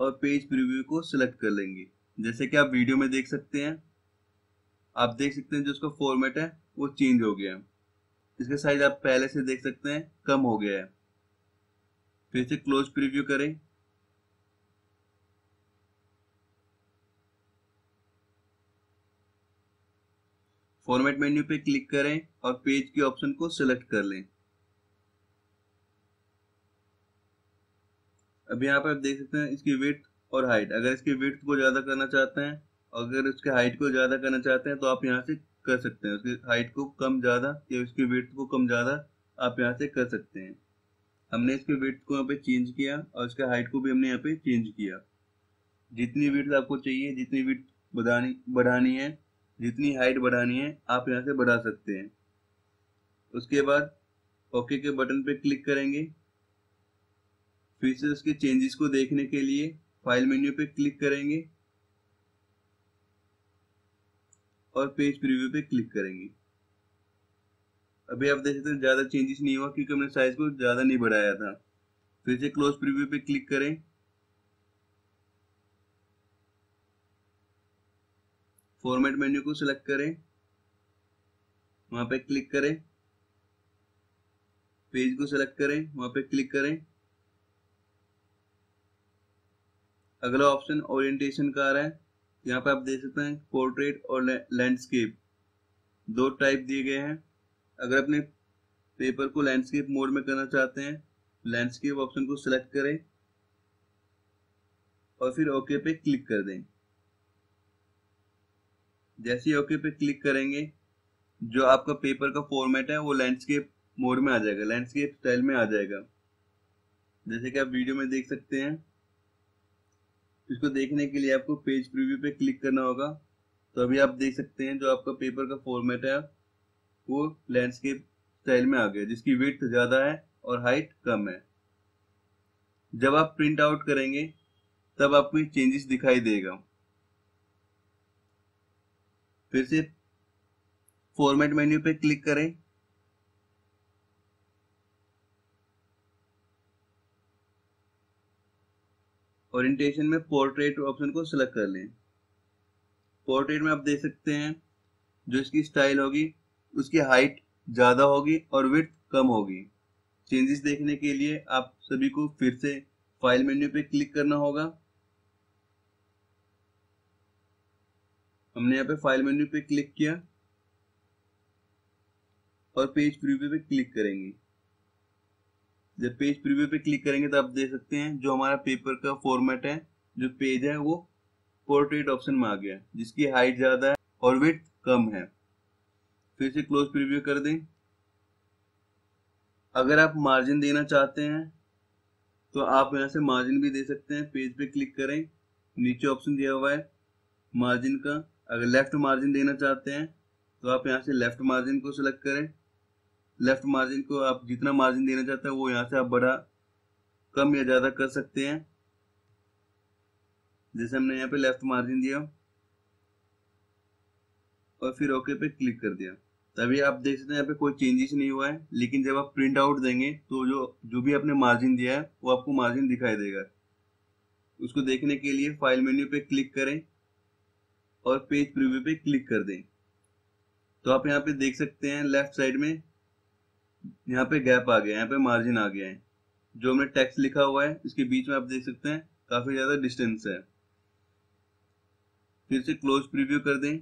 और पेज प्रीव्यू को सिलेक्ट कर लेंगे जैसे कि आप वीडियो में देख सकते हैं आप देख सकते हैं जो इसका फॉर्मेट है वो चेंज हो गया है इसका साइज आप पहले से देख सकते हैं कम हो गया है फिर से क्लोज प्रीव्यू करें फॉर्मेट मेन्यू पे क्लिक करें और पेज के ऑप्शन को सिलेक्ट कर लें अब यहां पर आप देख सकते हैं इसकी विथ और हाइट अगर इसकी विथ को ज़्यादा करना चाहते हैं अगर उसके हाइट को ज़्यादा करना चाहते हैं तो आप यहाँ से कर सकते हैं उसकी हाइट को कम ज़्यादा या उसकी वेट को कम ज़्यादा आप यहाँ से कर सकते हैं हमने इसके वेट को यहाँ पे चेंज किया और इसके हाइट को भी हमने यहाँ पे चेंज किया जितनी वेट आपको चाहिए जितनी वेट बढ़ानी बढ़ानी है जितनी हाइट बढ़ानी है आप यहाँ से बढ़ा सकते हैं उसके बाद ओके के बटन पे क्लिक करेंगे फिर से उसके चेंजेस को देखने के लिए फाइल मेन्यू पे क्लिक करेंगे और पेज प्रीव्यू पे क्लिक करेंगे अभी आप देख सकते हैं ज़्यादा चेंजेस नहीं हुआ क्योंकि हमने साइज को ज़्यादा नहीं बढ़ाया था फिर से क्लोज प्रीव्यू पे क्लिक करें फॉर्मेट मेन्यू को सिलेक्ट करें वहां पे क्लिक करें पेज को सिलेक्ट करें वहां पे क्लिक करें अगला ऑप्शन ओरिएंटेशन का आ रहा है यहाँ पे आप देख सकते हैं पोर्ट्रेट और लैंडस्केप दो टाइप दिए गए हैं अगर अपने पेपर को लैंडस्केप मोड में करना चाहते हैं लैंडस्केप ऑप्शन को सिलेक्ट करें और फिर ओके पे क्लिक कर दें जैसे ही ओके पे क्लिक करेंगे जो आपका पेपर का फॉर्मेट है वो लैंडस्केप मोड में आ जाएगा लैंडस्केप स्टाइल में आ जाएगा जैसे कि आप वीडियो में देख सकते हैं इसको देखने के लिए आपको पेज प्रीव्यू पे क्लिक करना होगा तो अभी आप देख सकते हैं जो आपका पेपर का फॉर्मेट है वो लैंडस्केप स्टाइल में आ गया जिसकी विथ ज़्यादा है और हाइट कम है जब आप प्रिंट आउट करेंगे तब आपको ये चेंजेस दिखाई देगा फिर से फॉर्मेट मेन्यू पे क्लिक करें ओरिएंटेशन में पोर्ट्रेट ऑप्शन को सिलेक्ट कर लें पोर्ट्रेट में आप देख सकते हैं जो इसकी स्टाइल होगी उसकी हाइट ज़्यादा होगी और विथ कम होगी चेंजेस देखने के लिए आप सभी को फिर से फाइल मेन्यू पे क्लिक करना होगा हमने यहाँ पे फाइल मेन्यू पे क्लिक किया और पेज प्रीव्यू पे क्लिक करेंगे जब पेज प्रीव्यू पे क्लिक करेंगे तो आप देख सकते हैं जो हमारा पेपर का फॉर्मेट है जो पेज है वो पोर्ट्रेट ऑप्शन में आ गया है जिसकी हाइट ज़्यादा है और वेट कम है फिर से क्लोज प्रीव्यू कर दें अगर आप मार्जिन देना चाहते हैं तो आप यहाँ से मार्जिन भी दे सकते हैं पेज पे क्लिक करें नीचे ऑप्शन दिया हुआ है मार्जिन का अगर लेफ्ट मार्जिन देना चाहते हैं तो आप यहां से लेफ्ट मार्जिन को सिलेक्ट करें लेफ्ट मार्जिन को आप जितना मार्जिन देना चाहते हैं वो यहाँ से आप बड़ा कम या ज़्यादा कर सकते हैं जैसे हमने यहाँ पे लेफ्ट मार्जिन दिया और फिर ओके पे क्लिक कर दिया तभी आप देख सकते हैं यहाँ पे कोई चेंजेस नहीं हुआ है लेकिन जब आप प्रिंट आउट देंगे तो जो जो भी आपने मार्जिन दिया है वो आपको मार्जिन दिखाई देगा उसको देखने के लिए फाइल मेन्यू पे क्लिक करें और पेज प्रीव्यू पे क्लिक कर दें तो आप यहाँ पे देख सकते हैं लेफ्ट साइड में यहाँ पे गैप आ गया है यहाँ पे मार्जिन आ गया है जो हमने टैक्स लिखा हुआ है इसके बीच में आप देख सकते हैं काफी ज्यादा डिस्टेंस है फिर से क्लोज प्रीव्यू कर दें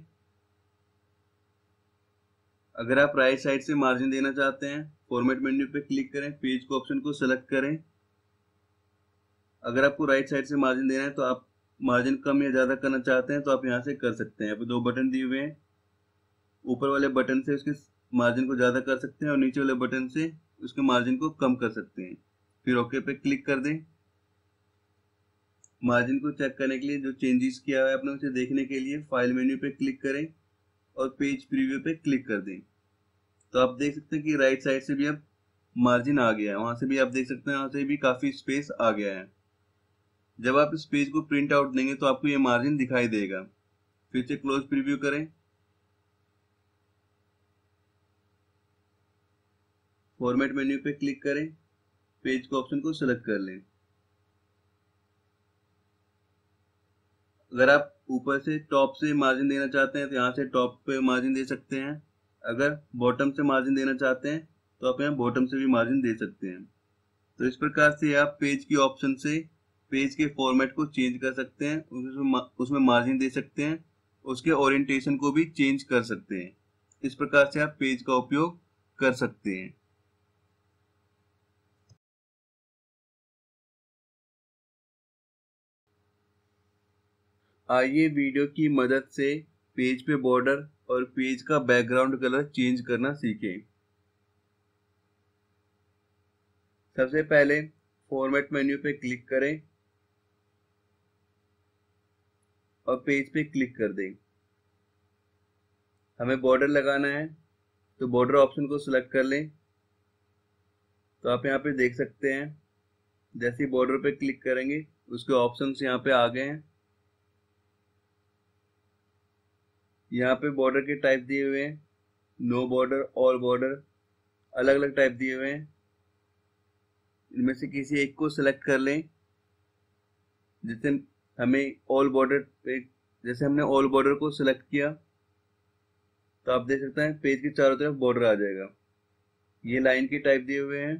अगर आप राइट साइड से मार्जिन देना चाहते हैं फॉर्मेट मेन्यू पे क्लिक करें पेज को ऑप्शन को सिलेक्ट करें अगर आपको राइट साइड से मार्जिन देना है तो आप मार्जिन कम या ज़्यादा करना चाहते हैं तो आप यहां से कर सकते हैं यहाँ पे दो बटन दिए हुए हैं ऊपर वाले बटन से उसके मार्जिन को ज़्यादा कर सकते हैं और नीचे वाले बटन से उसके मार्जिन को कम कर सकते हैं फिर ओके पे क्लिक कर दें मार्जिन को चेक करने के लिए जो चेंजेस किया हुआ है आपने उसे देखने के लिए फाइल मेन्यू पे क्लिक करें और पेज प्रीव्यू पे क्लिक कर दें तो आप देख सकते हैं कि राइट साइड से भी अब मार्जिन आ गया है वहां से भी आप देख सकते हैं यहाँ से भी काफ़ी स्पेस आ गया है जब आप इस पेज को प्रिंट आउट देंगे तो आपको ये मार्जिन दिखाई देगा फिर से क्लोज प्रीव्यू करें फॉर्मेट मेन्यू पे क्लिक करें पेज को ऑप्शन को सिलेक्ट कर लें अगर आप ऊपर से टॉप से मार्जिन देना चाहते हैं तो यहाँ से टॉप पे मार्जिन दे सकते हैं अगर बॉटम से मार्जिन देना चाहते हैं तो आप यहाँ बॉटम से भी मार्जिन दे सकते हैं तो इस प्रकार से आप पेज की ऑप्शन से पेज के फॉर्मेट को चेंज कर सकते हैं उसमें उसमें मार्जिन दे सकते हैं उसके ओरिएंटेशन को भी चेंज कर सकते हैं इस प्रकार से आप पेज का उपयोग कर सकते हैं आइए वीडियो की मदद से पेज पे बॉर्डर और पेज का बैकग्राउंड कलर चेंज करना सीखें सबसे पहले फॉर्मेट मेन्यू पे क्लिक करें और पेज पे क्लिक कर दें हमें बॉर्डर लगाना है तो बॉर्डर ऑप्शन को सिलेक्ट कर लें तो आप यहाँ पे देख सकते हैं जैसे ही बॉर्डर पे क्लिक करेंगे उसके ऑप्शन यहाँ पे आ गए हैं यहाँ पे बॉर्डर के टाइप दिए हुए हैं नो बॉर्डर ऑल बॉर्डर अलग अलग टाइप दिए हुए हैं इनमें से किसी एक को सिलेक्ट कर लें जैसे हमें ऑल बॉर्डर पे जैसे हमने ऑल बॉर्डर को सिलेक्ट किया तो आप देख सकते हैं पेज के चारों तरफ बॉर्डर आ जाएगा ये लाइन के टाइप दिए हुए हैं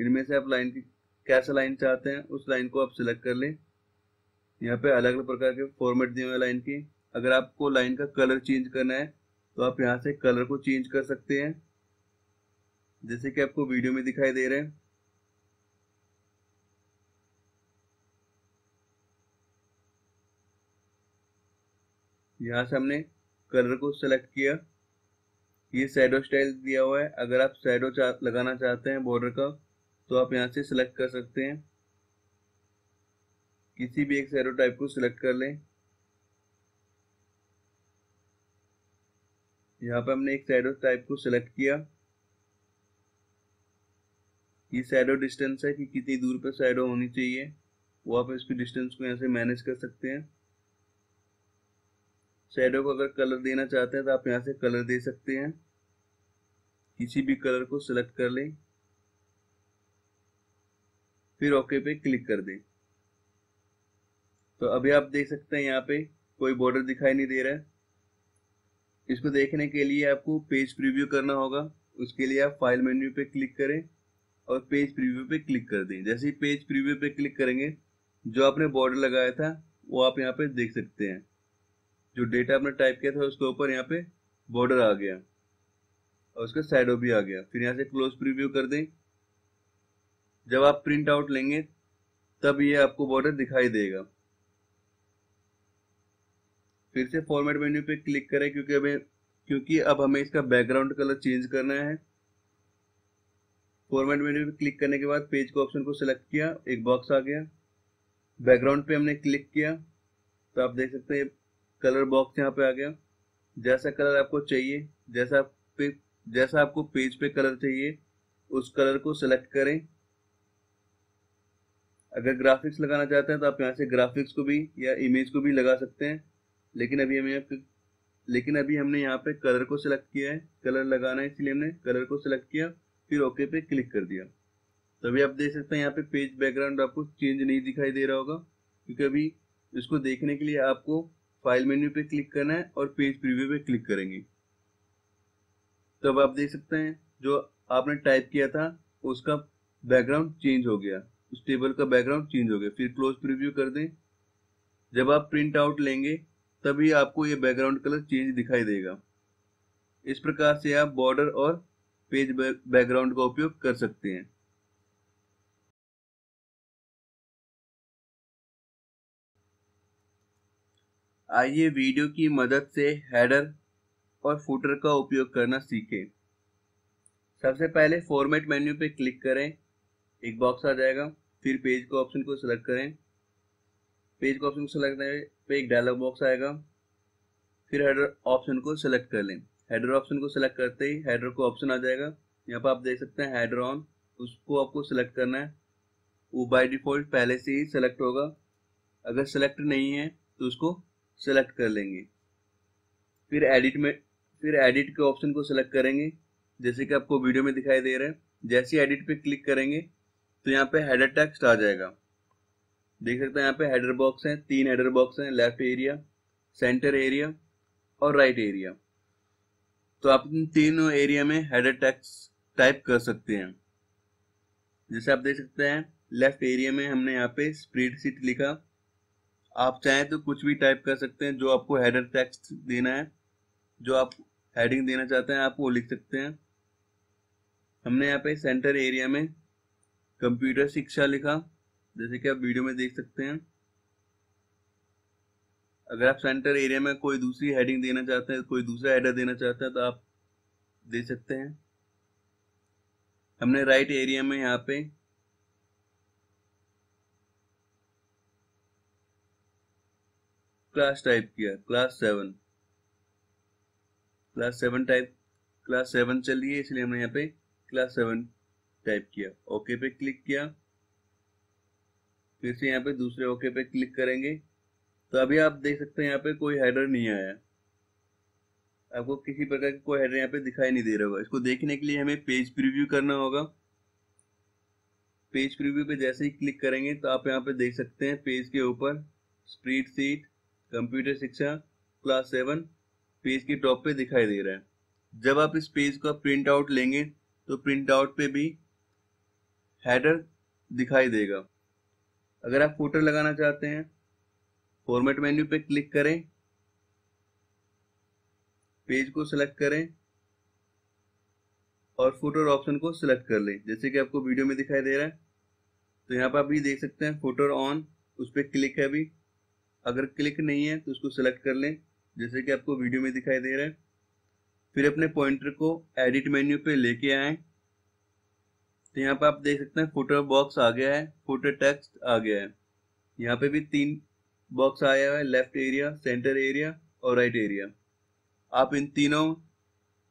इनमें से आप लाइन की कैसा लाइन चाहते हैं उस लाइन को आप सिलेक्ट कर लें यहाँ पे अलग अलग प्रकार के फॉर्मेट दिए हुए लाइन की अगर आपको लाइन का कलर चेंज करना है तो आप यहाँ से कलर को चेंज कर सकते हैं जैसे कि आपको वीडियो में दिखाई दे रहे हैं यहां से हमने कलर को सेलेक्ट किया ये सैडो स्टाइल दिया हुआ है अगर आप सैडो चा, लगाना चाहते हैं बॉर्डर का तो आप यहां से सिलेक्ट कर सकते हैं किसी भी एक सैडो टाइप को सिलेक्ट कर लें यहाँ पर हमने एक सैडो टाइप को सिलेक्ट किया ये सैडो डिस्टेंस है कि कितनी दूर पर सैडो होनी चाहिए वो आप इसकी डिस्टेंस को यहाँ से मैनेज कर सकते हैं सैडो को अगर कलर देना चाहते हैं तो आप यहाँ से कलर दे सकते हैं किसी भी कलर को सिलेक्ट कर लें फिर ओके पे क्लिक कर दें तो अभी आप देख सकते हैं यहाँ पे कोई बॉर्डर दिखाई नहीं दे रहा है इसको देखने के लिए आपको पेज प्रीव्यू करना होगा उसके लिए आप फाइल मेन्यू पे क्लिक करें और पेज प्रीव्यू पे क्लिक कर दें जैसे ही पेज प्रीव्यू पे क्लिक करेंगे जो आपने बॉर्डर लगाया था वो आप यहाँ पे देख सकते हैं जो डेटा आपने टाइप किया था उसके ऊपर यहाँ पे बॉर्डर आ गया और उसका साइडो भी आ गया फिर यहाँ से क्लोज प्रीव्यू कर दें जब आप प्रिंट आउट लेंगे तब ये आपको बॉर्डर दिखाई देगा फिर से फॉर्मेट मेन्यू पे क्लिक करें क्योंकि हमें क्योंकि अब हमें इसका बैकग्राउंड कलर चेंज करना है फॉर्मेट मेन्यू पे क्लिक करने के बाद पेज के ऑप्शन को सिलेक्ट किया एक बॉक्स आ गया बैकग्राउंड पे हमने क्लिक किया तो आप देख सकते हैं कलर बॉक्स यहाँ पे आ गया जैसा कलर आपको चाहिए जैसा आप पे जैसा आपको पेज पे कलर चाहिए उस कलर को सिलेक्ट करें अगर ग्राफिक्स लगाना चाहते हैं तो आप यहाँ से ग्राफिक्स को भी या इमेज को भी लगा सकते हैं लेकिन अभी हमें यहाँ लेकिन अभी हमने यहाँ पे कलर को सिलेक्ट किया है कलर लगाना है इसलिए हमने कलर को सिलेक्ट किया फिर ओके पे क्लिक कर दिया तो अभी आप देख सकते हैं यहाँ पे पेज बैकग्राउंड आपको चेंज नहीं दिखाई दे रहा होगा क्योंकि अभी इसको देखने के लिए आपको फाइल मेन्यू पे क्लिक करना है और पेज प्रीव्यू पे क्लिक करेंगे तो अब आप देख सकते हैं जो आपने टाइप किया था उसका बैकग्राउंड चेंज हो गया उस टेबल का बैकग्राउंड चेंज हो गया फिर क्लोज प्रिव्यू कर दें जब आप प्रिंट आउट लेंगे तभी आपको ये बैकग्राउंड कलर चेंज दिखाई देगा इस प्रकार से आप बॉर्डर और पेज बैकग्राउंड का उपयोग कर सकते हैं आइए वीडियो की मदद से हेडर और फुटर का उपयोग करना सीखें सबसे पहले फॉर्मेट मेन्यू पे क्लिक करें एक बॉक्स आ जाएगा फिर पेज को ऑप्शन को सिलेक्ट करें पेज को ऑप्शन को सेलेक्ट करने पे एक डायलॉग बॉक्स आएगा फिर हेडर ऑप्शन को सिलेक्ट कर लें हेडर ऑप्शन को सिलेक्ट करते ही हेडर को ऑप्शन आ जाएगा यहाँ पर आप देख सकते हैं हेडर ऑन उसको आपको सिलेक्ट करना है वो बाय डिफ़ॉल्ट पहले से ही सेलेक्ट होगा अगर सेलेक्ट नहीं है तो उसको सेलेक्ट कर लेंगे फिर एडिट में फिर एडिट के ऑप्शन को सेलेक्ट करेंगे जैसे कि आपको वीडियो में दिखाई दे रहा है जैसे एडिट पे क्लिक करेंगे तो यहाँ पे हेडर टेक्स्ट आ जाएगा देख सकते हैं यहाँ पे हेडर बॉक्स हैं तीन हेडर बॉक्स हैं लेफ्ट एरिया सेंटर एरिया और राइट एरिया तो आप इन तीनों एरिया में हेडर टैक्स टाइप कर सकते हैं जैसे आप देख सकते हैं लेफ्ट एरिया में हमने यहाँ पे स्प्रीड सीट लिखा आप चाहें तो कुछ भी टाइप कर सकते हैं जो आपको हेडर टेक्स्ट देना है जो आप हेडिंग देना चाहते हैं आप वो लिख सकते हैं हमने यहाँ पे सेंटर एरिया में कंप्यूटर शिक्षा लिखा जैसे कि आप वीडियो में देख सकते हैं अगर आप सेंटर एरिया में कोई दूसरी हेडिंग देना चाहते हैं कोई दूसरा हेडर देना चाहते हैं तो आप दे सकते हैं हमने राइट एरिया में यहाँ पे क्लास टाइप किया class seven class seven type class seven चल रही है इसलिए हमने यहाँ पे क्लास सेवन टाइप किया ओके पे क्लिक किया फिर से यहाँ पे दूसरे ओके पे क्लिक करेंगे तो अभी आप देख सकते हैं यहाँ पे कोई हेडर नहीं आया आपको किसी प्रकार की कोई हेडर यहाँ पे दिखाई नहीं दे रहा होगा इसको देखने के लिए हमें पेज प्रिव्यू करना होगा पेज प्रिव्यू पे जैसे ही क्लिक करेंगे तो आप यहाँ पे देख सकते हैं पेज के ऊपर स्प्रीड सीट कंप्यूटर शिक्षा क्लास सेवन पेज के टॉप पे दिखाई दे रहा है जब आप इस पेज का प्रिंट आउट लेंगे तो प्रिंट आउट पे भी हैडर दिखाई देगा अगर आप फूटर लगाना चाहते हैं फॉर्मेट मेन्यू पे क्लिक करें पेज को सिलेक्ट करें और फुटर ऑप्शन को सिलेक्ट कर लें जैसे कि आपको वीडियो में दिखाई दे रहा है तो यहाँ पर आप भी देख सकते हैं फुटर ऑन उस पर क्लिक है अभी अगर क्लिक नहीं है तो उसको सिलेक्ट कर लें जैसे कि आपको वीडियो में दिखाई दे रहा है फिर अपने पॉइंटर को एडिट मेन्यू पे लेके आएं तो यहाँ पे आप देख सकते हैं फुटर बॉक्स आ गया है फुटर टेक्स्ट आ गया है यहाँ पे भी तीन बॉक्स आया हुआ है लेफ्ट एरिया सेंटर एरिया और राइट एरिया आप इन तीनों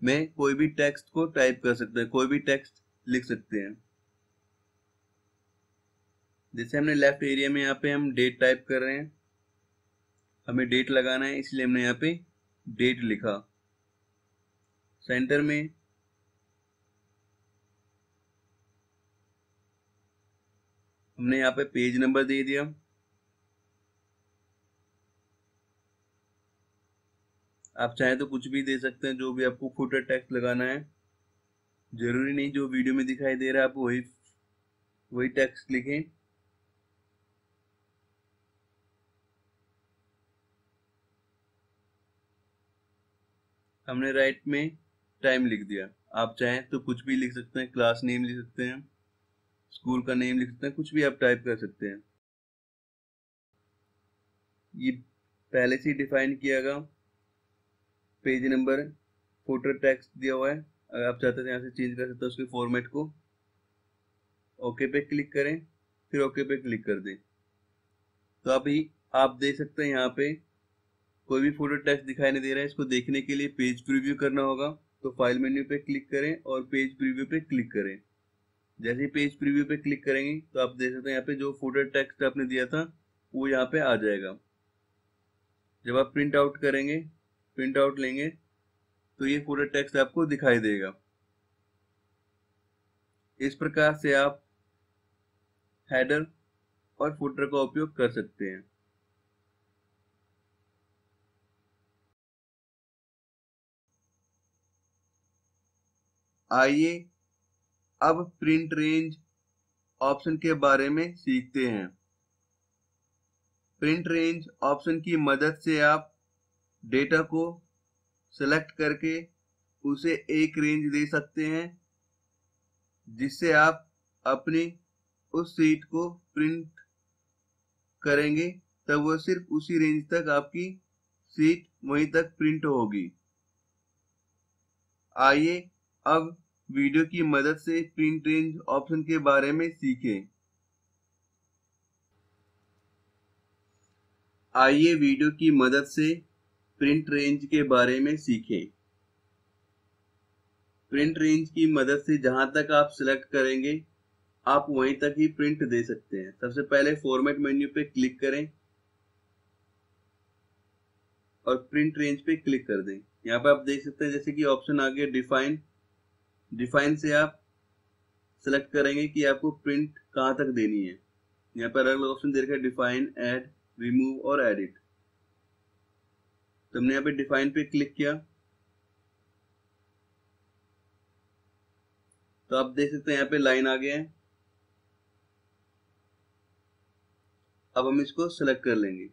में कोई भी टेक्स्ट को टाइप कर सकते हैं कोई भी टेक्स्ट लिख सकते हैं जैसे हमने लेफ्ट एरिया में यहाँ पे हम डेट टाइप कर रहे हैं हमें डेट लगाना है इसलिए हमने यहाँ पे डेट लिखा सेंटर में हमने यहाँ पे पेज नंबर दे दिया आप चाहें तो कुछ भी दे सकते हैं जो भी आपको फुटर टैक्स लगाना है जरूरी नहीं जो वीडियो में दिखाई दे रहा है आप वही वही टैक्स लिखें हमने राइट में टाइम लिख दिया आप चाहें तो कुछ भी लिख सकते हैं क्लास नेम लिख सकते हैं स्कूल का नेम लिख सकते हैं कुछ भी आप टाइप कर सकते हैं ये पहले से डिफाइन किया गया पेज नंबर फोटो टैक्स दिया हुआ है अगर आप चाहते हैं तो यहाँ से चेंज कर सकते हैं उसके फॉर्मेट को ओके पे क्लिक करें फिर ओके पे क्लिक कर दें तो अभी आप देख सकते हैं यहाँ पे कोई भी फोटो टेक्स्ट दिखाई नहीं दे रहा है इसको देखने के लिए पेज प्रीव्यू करना होगा तो फाइल मेन्यू पे क्लिक करें और पेज प्रीव्यू पे क्लिक करें जैसे ही पेज प्रीव्यू पे क्लिक करेंगे तो आप देख सकते हैं यहाँ पे जो फूटर टेक्स्ट आपने दिया था वो यहाँ पे आ जाएगा जब आप प्रिंट आउट करेंगे प्रिंट आउट लेंगे तो ये फूटर टेक्स्ट आपको दिखाई देगा इस प्रकार से आप हेडर और फुटर का उपयोग कर सकते हैं आइए अब प्रिंट रेंज ऑप्शन के बारे में सीखते हैं प्रिंट रेंज ऑप्शन की मदद से आप डेटा को सेलेक्ट करके उसे एक रेंज दे सकते हैं जिससे आप अपनी उस सीट को प्रिंट करेंगे तब वह सिर्फ उसी रेंज तक आपकी सीट वहीं तक प्रिंट होगी आइए अब वीडियो की मदद से प्रिंट रेंज ऑप्शन के बारे में सीखें आइए वीडियो की मदद से प्रिंट रेंज के बारे में सीखें प्रिंट रेंज की मदद से जहां तक आप सिलेक्ट करेंगे आप वहीं तक ही प्रिंट दे सकते हैं सबसे पहले फॉर्मेट मेन्यू पे क्लिक करें और प्रिंट रेंज पे क्लिक कर दें यहाँ पे आप देख सकते हैं जैसे कि ऑप्शन आ गया डिफाइन डिफाइन से आप सेलेक्ट करेंगे कि आपको प्रिंट कहाँ तक देनी है यहाँ पर अलग अलग ऑप्शन दे रखा है डिफाइन एड रिमूव और एडिट तो हमने यहाँ पे डिफाइन पे क्लिक किया तो आप देख सकते हैं यहाँ पे लाइन आ गया है अब हम इसको सेलेक्ट कर लेंगे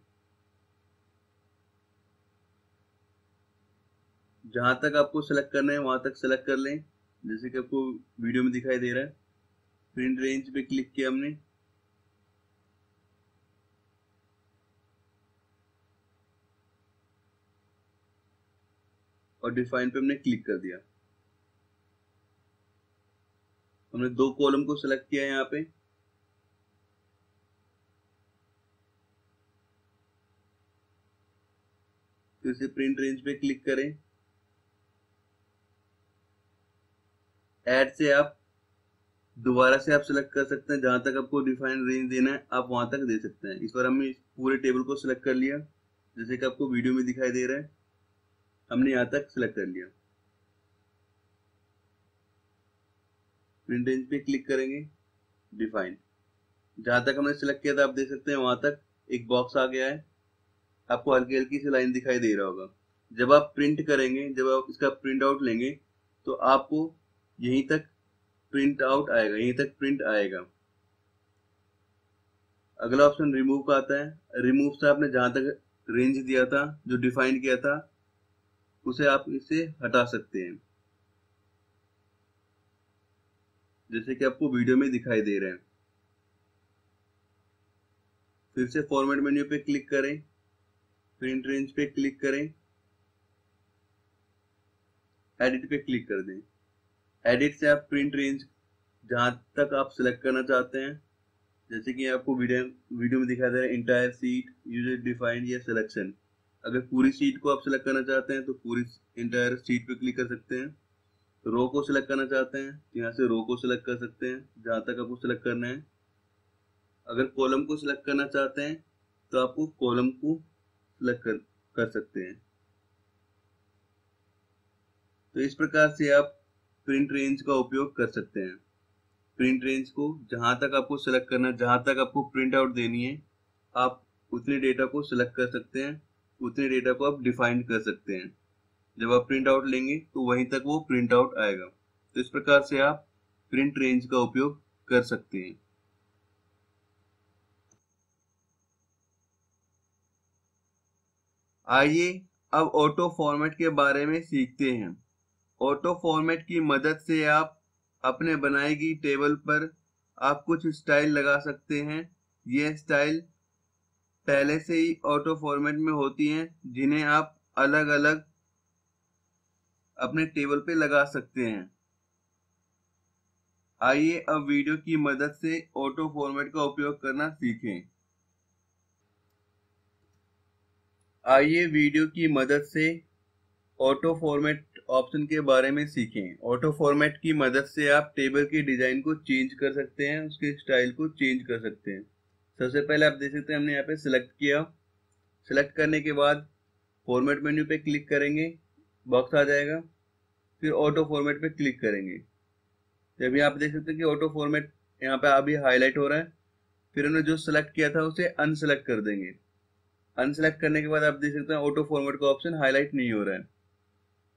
जहां तक आपको सेलेक्ट करना है वहां तक सेलेक्ट कर लें जैसे कि आपको वीडियो में दिखाई दे रहा है प्रिंट रेंज पे क्लिक किया हमने और डिफाइन पे हमने क्लिक कर दिया हमने दो कॉलम को सिलेक्ट किया यहां पे फिर से प्रिंट रेंज पे क्लिक करें ऐड से आप दोबारा से आप सिलेक्ट कर सकते हैं जहां तक आपको डिफाइन रेंज देना है आप वहां तक दे सकते हैं इस बार हमने पूरे टेबल को सिलेक्ट कर लिया जैसे कि आपको वीडियो में दिखाई दे रहा है हमने यहां तक सिलेक्ट कर लिया रेंज पे क्लिक करेंगे डिफाइन जहां तक हमने सिलेक्ट किया था आप देख सकते हैं वहां तक एक बॉक्स आ गया है आपको हल्की हल्की से लाइन दिखाई दे रहा होगा जब आप प्रिंट करेंगे जब आप इसका प्रिंट आउट लेंगे तो आपको यहीं तक प्रिंट आउट आएगा यहीं तक प्रिंट आएगा अगला ऑप्शन रिमूव का आता है रिमूव से आपने जहां तक रेंज दिया था जो डिफाइन किया था उसे आप इसे हटा सकते हैं जैसे कि आपको वीडियो में दिखाई दे रहे हैं फिर से फॉर्मेट मेन्यू पे क्लिक करें प्रिंट रेंज पे क्लिक करें एडिट पे क्लिक कर दें एडिट से आप प्रिंट रेंज जहां तक आप सिलेक्ट करना चाहते हैं जैसे कि आपको वीडियो वीडियो में दिखाया जा रहा है इंटायर सीट यूज डिफाइंड या सिलेक्शन अगर पूरी सीट को आप सिलेक्ट करना चाहते हैं तो पूरी इंटायर सीट पे क्लिक कर सकते हैं रो को सिलेक्ट करना चाहते हैं तो यहाँ से रो को सिलेक्ट कर सकते हैं जहाँ तक आपको सिलेक्ट करना है अगर कॉलम को सिलेक्ट करना चाहते हैं तो आपको कॉलम को सिलेक्ट कर, कर सकते हैं तो इस प्रकार से आप प्रिंट रेंज का उपयोग कर सकते हैं प्रिंट रेंज को जहाँ तक आपको सेलेक्ट करना है जहाँ तक आपको प्रिंट आउट देनी है आप उतने डेटा को सिलेक्ट कर सकते हैं उतने डेटा को आप डिफाइन कर सकते हैं जब आप प्रिंट आउट लेंगे तो वहीं तक वो प्रिंट आउट आएगा तो इस प्रकार से आप प्रिंट रेंज का उपयोग कर सकते हैं आइए अब ऑटो फॉर्मेट के बारे में सीखते हैं ऑटो फॉर्मेट की मदद से आप अपने बनाई गई टेबल पर आप कुछ स्टाइल लगा सकते हैं ये स्टाइल पहले से ही ऑटो फॉर्मेट में होती हैं जिन्हें आप अलग अलग अपने टेबल पे लगा सकते हैं आइए अब वीडियो की मदद से ऑटो फॉर्मेट का उपयोग करना सीखें आइए वीडियो की मदद से ऑटो फॉर्मेट ऑप्शन के बारे में सीखें ऑटो फॉर्मेट की मदद से आप टेबल के डिज़ाइन को चेंज कर सकते हैं उसके स्टाइल को चेंज कर सकते हैं सबसे पहले आप देख सकते हैं हमने यहाँ पे सिलेक्ट किया सिलेक्ट करने के बाद फॉर्मेट मेन्यू पे क्लिक करेंगे बॉक्स आ जाएगा फिर ऑटो फॉर्मेट पे क्लिक करेंगे जब यहाँ आप देख सकते हैं कि ऑटो फॉर्मेट यहाँ पे अभी हाईलाइट हो रहा है फिर हमने जो सिलेक्ट किया था उसे अनसेलेक्ट कर देंगे अनसेलेक्ट करने के बाद आप देख सकते हैं ऑटो फॉर्मेट का ऑप्शन हाईलाइट नहीं हो रहा है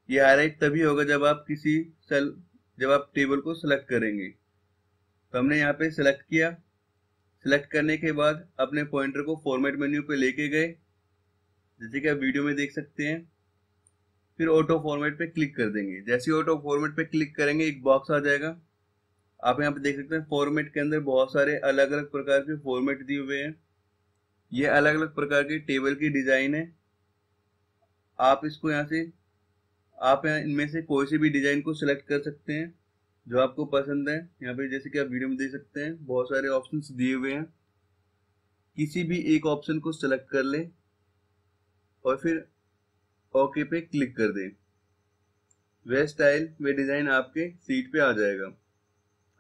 ये है तभी होगा जब आप किसी सेल जब आप टेबल को सिलेक्ट करेंगे तो हमने यहाँ पे सिलेक्ट किया सिलेक्ट करने के बाद अपने पॉइंटर को फॉर्मेट मेन्यू पे लेके गए जैसे कि आप वीडियो में देख सकते हैं फिर ऑटो फॉर्मेट पे क्लिक कर देंगे जैसे ऑटो फॉर्मेट पे क्लिक करेंगे एक बॉक्स आ जाएगा आप यहाँ पे देख सकते हैं फॉर्मेट के अंदर बहुत सारे अलग अलग प्रकार के फॉर्मेट दिए हुए हैं ये अलग अलग प्रकार के टेबल की डिजाइन है आप इसको यहाँ से आप इनमें से कोई से भी डिज़ाइन को सिलेक्ट कर सकते हैं जो आपको पसंद है यहाँ पे जैसे कि आप वीडियो में देख सकते हैं बहुत सारे ऑप्शंस दिए हुए हैं किसी भी एक ऑप्शन को सिलेक्ट कर ले और फिर ओके पे क्लिक कर दे वह स्टाइल वह डिज़ाइन आपके सीट पे आ जाएगा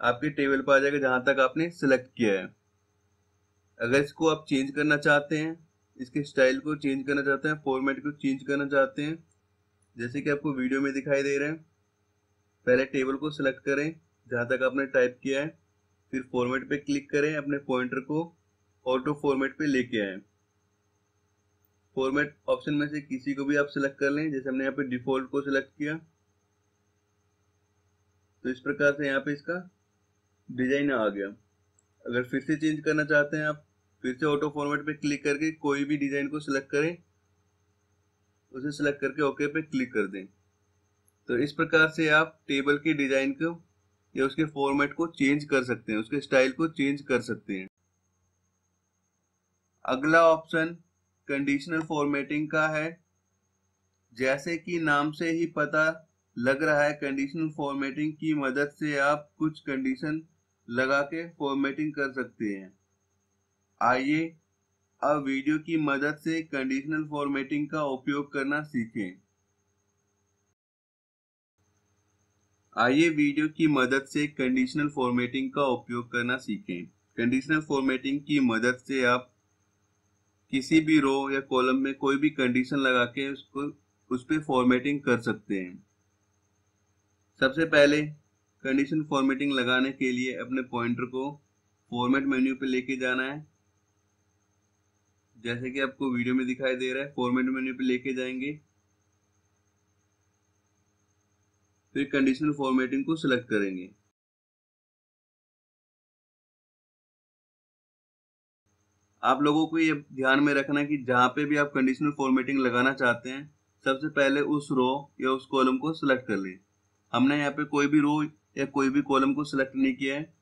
आपके टेबल पर आ जाएगा जहाँ तक आपने सेलेक्ट किया है अगर इसको आप चेंज करना चाहते हैं इसके स्टाइल को चेंज करना चाहते हैं फॉर्मेट को चेंज करना चाहते हैं जैसे कि आपको वीडियो में दिखाई दे रहे हैं पहले टेबल को सिलेक्ट करें जहां तक आपने टाइप किया है फिर फॉर्मेट पे क्लिक करें अपने पॉइंटर को ऑटो तो फॉर्मेट पे लेके आए फॉर्मेट ऑप्शन में से किसी को भी आप सिलेक्ट कर लें जैसे हमने यहाँ पे डिफॉल्ट को सिलेक्ट किया तो इस प्रकार से यहाँ पे इसका डिजाइन आ गया अगर फिर से चेंज करना चाहते हैं आप फिर से ऑटो फॉर्मेट पे क्लिक करके कोई भी डिजाइन को सिलेक्ट करें उसे सिलेक्ट करके ओके पे क्लिक कर दें तो इस प्रकार से आप टेबल की डिजाइन को या उसके फॉर्मेट को चेंज कर सकते हैं उसके स्टाइल को चेंज कर सकते हैं अगला ऑप्शन कंडीशनल फॉर्मेटिंग का है जैसे कि नाम से ही पता लग रहा है कंडीशनल फॉर्मेटिंग की मदद से आप कुछ कंडीशन लगा के फॉर्मेटिंग कर सकते हैं आइए अब वीडियो की मदद से कंडीशनल फॉर्मेटिंग का उपयोग करना सीखें आइए वीडियो की मदद से कंडीशनल फॉर्मेटिंग का उपयोग करना सीखें कंडीशनल फॉर्मेटिंग की मदद से आप किसी भी रो या कॉलम में कोई भी कंडीशन लगा के उसको उस पर फॉर्मेटिंग कर सकते हैं सबसे पहले कंडीशन फॉर्मेटिंग लगाने के लिए अपने पॉइंटर को फॉर्मेट मेन्यू पे लेके जाना है जैसे कि आपको वीडियो में दिखाई दे रहा है फॉर्मेट मेन्यू पे लेके जाएंगे फिर कंडीशनल फॉर्मेटिंग को सिलेक्ट करेंगे आप लोगों को ये ध्यान में रखना कि जहां पे भी आप कंडीशनल फॉर्मेटिंग लगाना चाहते हैं सबसे पहले उस रो या उस कॉलम को सिलेक्ट कर लें हमने यहाँ पे कोई भी रो या कोई भी कॉलम को सिलेक्ट नहीं किया है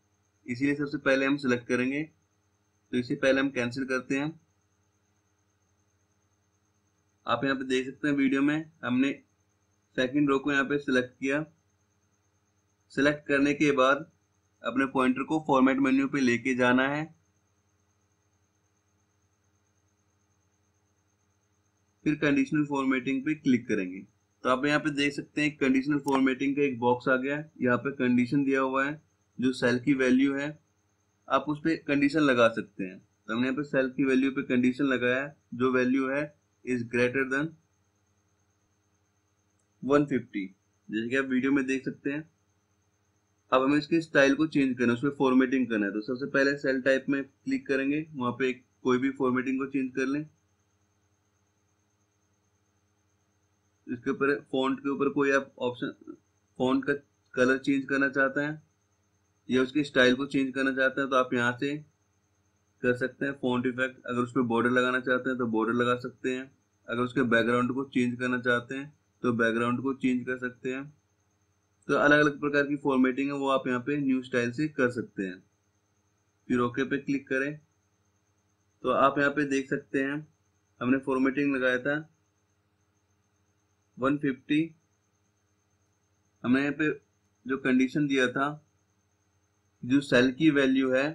इसीलिए सबसे पहले हम सिलेक्ट करेंगे तो इसे पहले हम कैंसिल करते हैं आप यहाँ पे देख सकते हैं वीडियो में हमने सेकंड रो को यहाँ पे सिलेक्ट किया सिलेक्ट करने के बाद अपने पॉइंटर को फॉर्मेट मेन्यू पे लेके जाना है फिर कंडीशनल फॉर्मेटिंग पे क्लिक करेंगे तो आप यहाँ पे देख सकते हैं कंडीशनल फॉर्मेटिंग का एक बॉक्स आ गया है यहाँ पे कंडीशन दिया हुआ है जो सेल की वैल्यू है आप उस पर कंडीशन लगा सकते हैं तो हमने यहाँ पे सेल की वैल्यू पे कंडीशन लगाया जो वैल्यू है इज ग्रेटर देन 150 जैसे कि आप वीडियो में देख सकते हैं अब हमें इसके स्टाइल को चेंज करना है उसमें फॉर्मेटिंग करना है तो सबसे पहले सेल टाइप में क्लिक करेंगे वहां पे कोई भी फॉर्मेटिंग को चेंज कर लें इसके ऊपर फॉन्ट के ऊपर कोई आप ऑप्शन फॉन्ट का कलर चेंज करना चाहते हैं या उसके स्टाइल को चेंज करना चाहते हैं तो आप यहाँ से कर सकते हैं फॉन्ट इफेक्ट अगर उस पर बॉर्डर लगाना चाहते हैं तो बॉर्डर लगा सकते हैं अगर उसके बैकग्राउंड को चेंज करना चाहते हैं तो बैकग्राउंड को चेंज कर सकते हैं तो अलग अलग प्रकार की फॉर्मेटिंग है वो आप यहाँ पे न्यू स्टाइल से कर सकते हैं फिर ओके पे क्लिक करें तो आप यहाँ पे देख सकते हैं हमने फॉर्मेटिंग लगाया था 150 हमने यहाँ पे जो कंडीशन दिया था जो सेल की वैल्यू है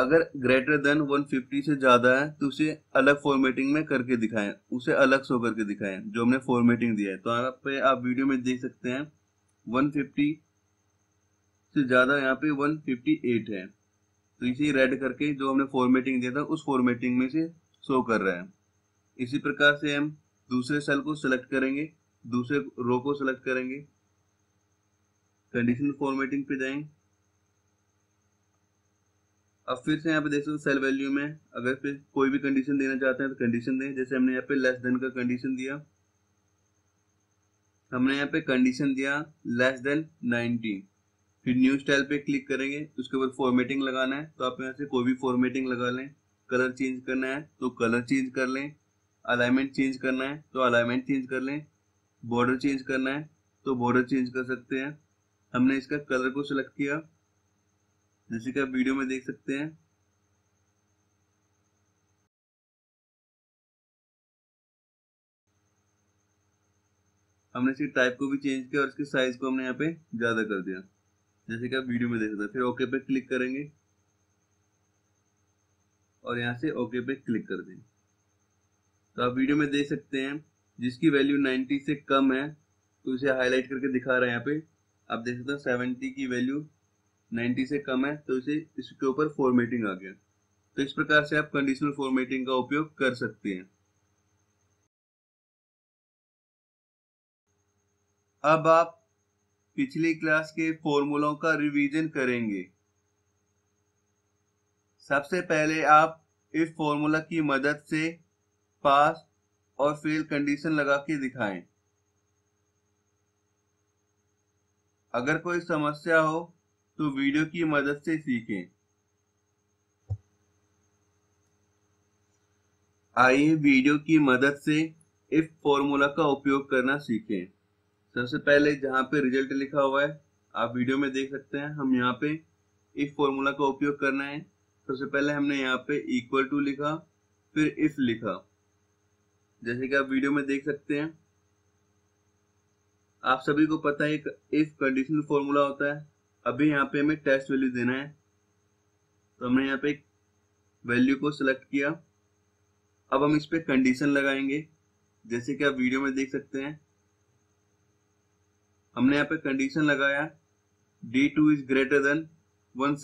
अगर ग्रेटर देन 150 से ज़्यादा है तो उसे अलग फॉर्मेटिंग में करके दिखाएं उसे अलग सो करके दिखाएं जो हमने फॉर्मेटिंग दिया है तो यहाँ पे आप वीडियो में देख सकते हैं 150 से ज़्यादा यहाँ पे 158 है तो इसे रेड करके जो हमने फॉर्मेटिंग दिया था उस फॉर्मेटिंग में से शो कर रहा है इसी प्रकार से हम दूसरे सेल को सिलेक्ट करेंगे दूसरे रो को सिलेक्ट करेंगे कंडीशनल फॉर्मेटिंग पे जाएंगे अब फिर से यहाँ पे देख सकते सेल वैल्यू में अगर फिर कोई भी कंडीशन देना चाहते हैं तो कंडीशन दें जैसे हमने यहाँ पे लेस देन का कंडीशन दिया हमने यहाँ पे कंडीशन दिया लेस देन 19 फिर न्यू स्टाइल पे क्लिक करेंगे उसके बाद फॉर्मेटिंग लगाना है तो आप यहाँ से कोई भी फॉर्मेटिंग लगा लें कलर चेंज करना है तो कलर चेंज कर लें अलाइनमेंट चेंज करना है तो अलाइनमेंट चेंज कर लें बॉर्डर चेंज करना है तो बॉर्डर चेंज कर सकते हैं हमने इसका कलर को सिलेक्ट किया जैसे कि आप वीडियो में देख सकते हैं हमने इसकी टाइप को भी चेंज किया और इसके साइज को हमने यहाँ पे ज़्यादा कर दिया जैसे कि आप वीडियो में देख सकते हैं फिर ओके पे क्लिक करेंगे और यहाँ से ओके पे क्लिक कर देंगे तो आप वीडियो में देख सकते हैं जिसकी वैल्यू 90 से कम है तो उसे हाईलाइट करके दिखा रहे हैं यहाँ पे आप देख सकते हैं 70 की वैल्यू 90 से कम है तो इसे इसके ऊपर फॉर्मेटिंग आ गया तो इस प्रकार से आप कंडीशनल फॉर्मेटिंग का उपयोग कर सकते हैं अब आप पिछली क्लास के फॉर्मूलों का रिवीजन करेंगे सबसे पहले आप इस फॉर्मूला की मदद से पास और फेल कंडीशन लगा के दिखाएं अगर कोई समस्या हो तो वीडियो की मदद से सीखें आइए वीडियो की मदद से इफ फॉर्मूला का उपयोग करना सीखें सबसे पहले जहां पे रिजल्ट लिखा हुआ है आप वीडियो में देख सकते हैं हम यहाँ पे इफ फॉर्मूला का उपयोग करना है सबसे पहले हमने यहाँ पे इक्वल टू लिखा फिर इफ लिखा जैसे कि आप वीडियो में देख सकते हैं आप सभी को पता है एक इफ कंडीशनल फॉर्मूला होता है अभी यहाँ पे हमें टेस्ट वैल्यू देना है तो हमने यहाँ पे वैल्यू को सिलेक्ट किया अब हम इस पर कंडीशन लगाएंगे जैसे कि आप वीडियो में देख सकते हैं हमने यहाँ पे कंडीशन लगाया D two is greater than one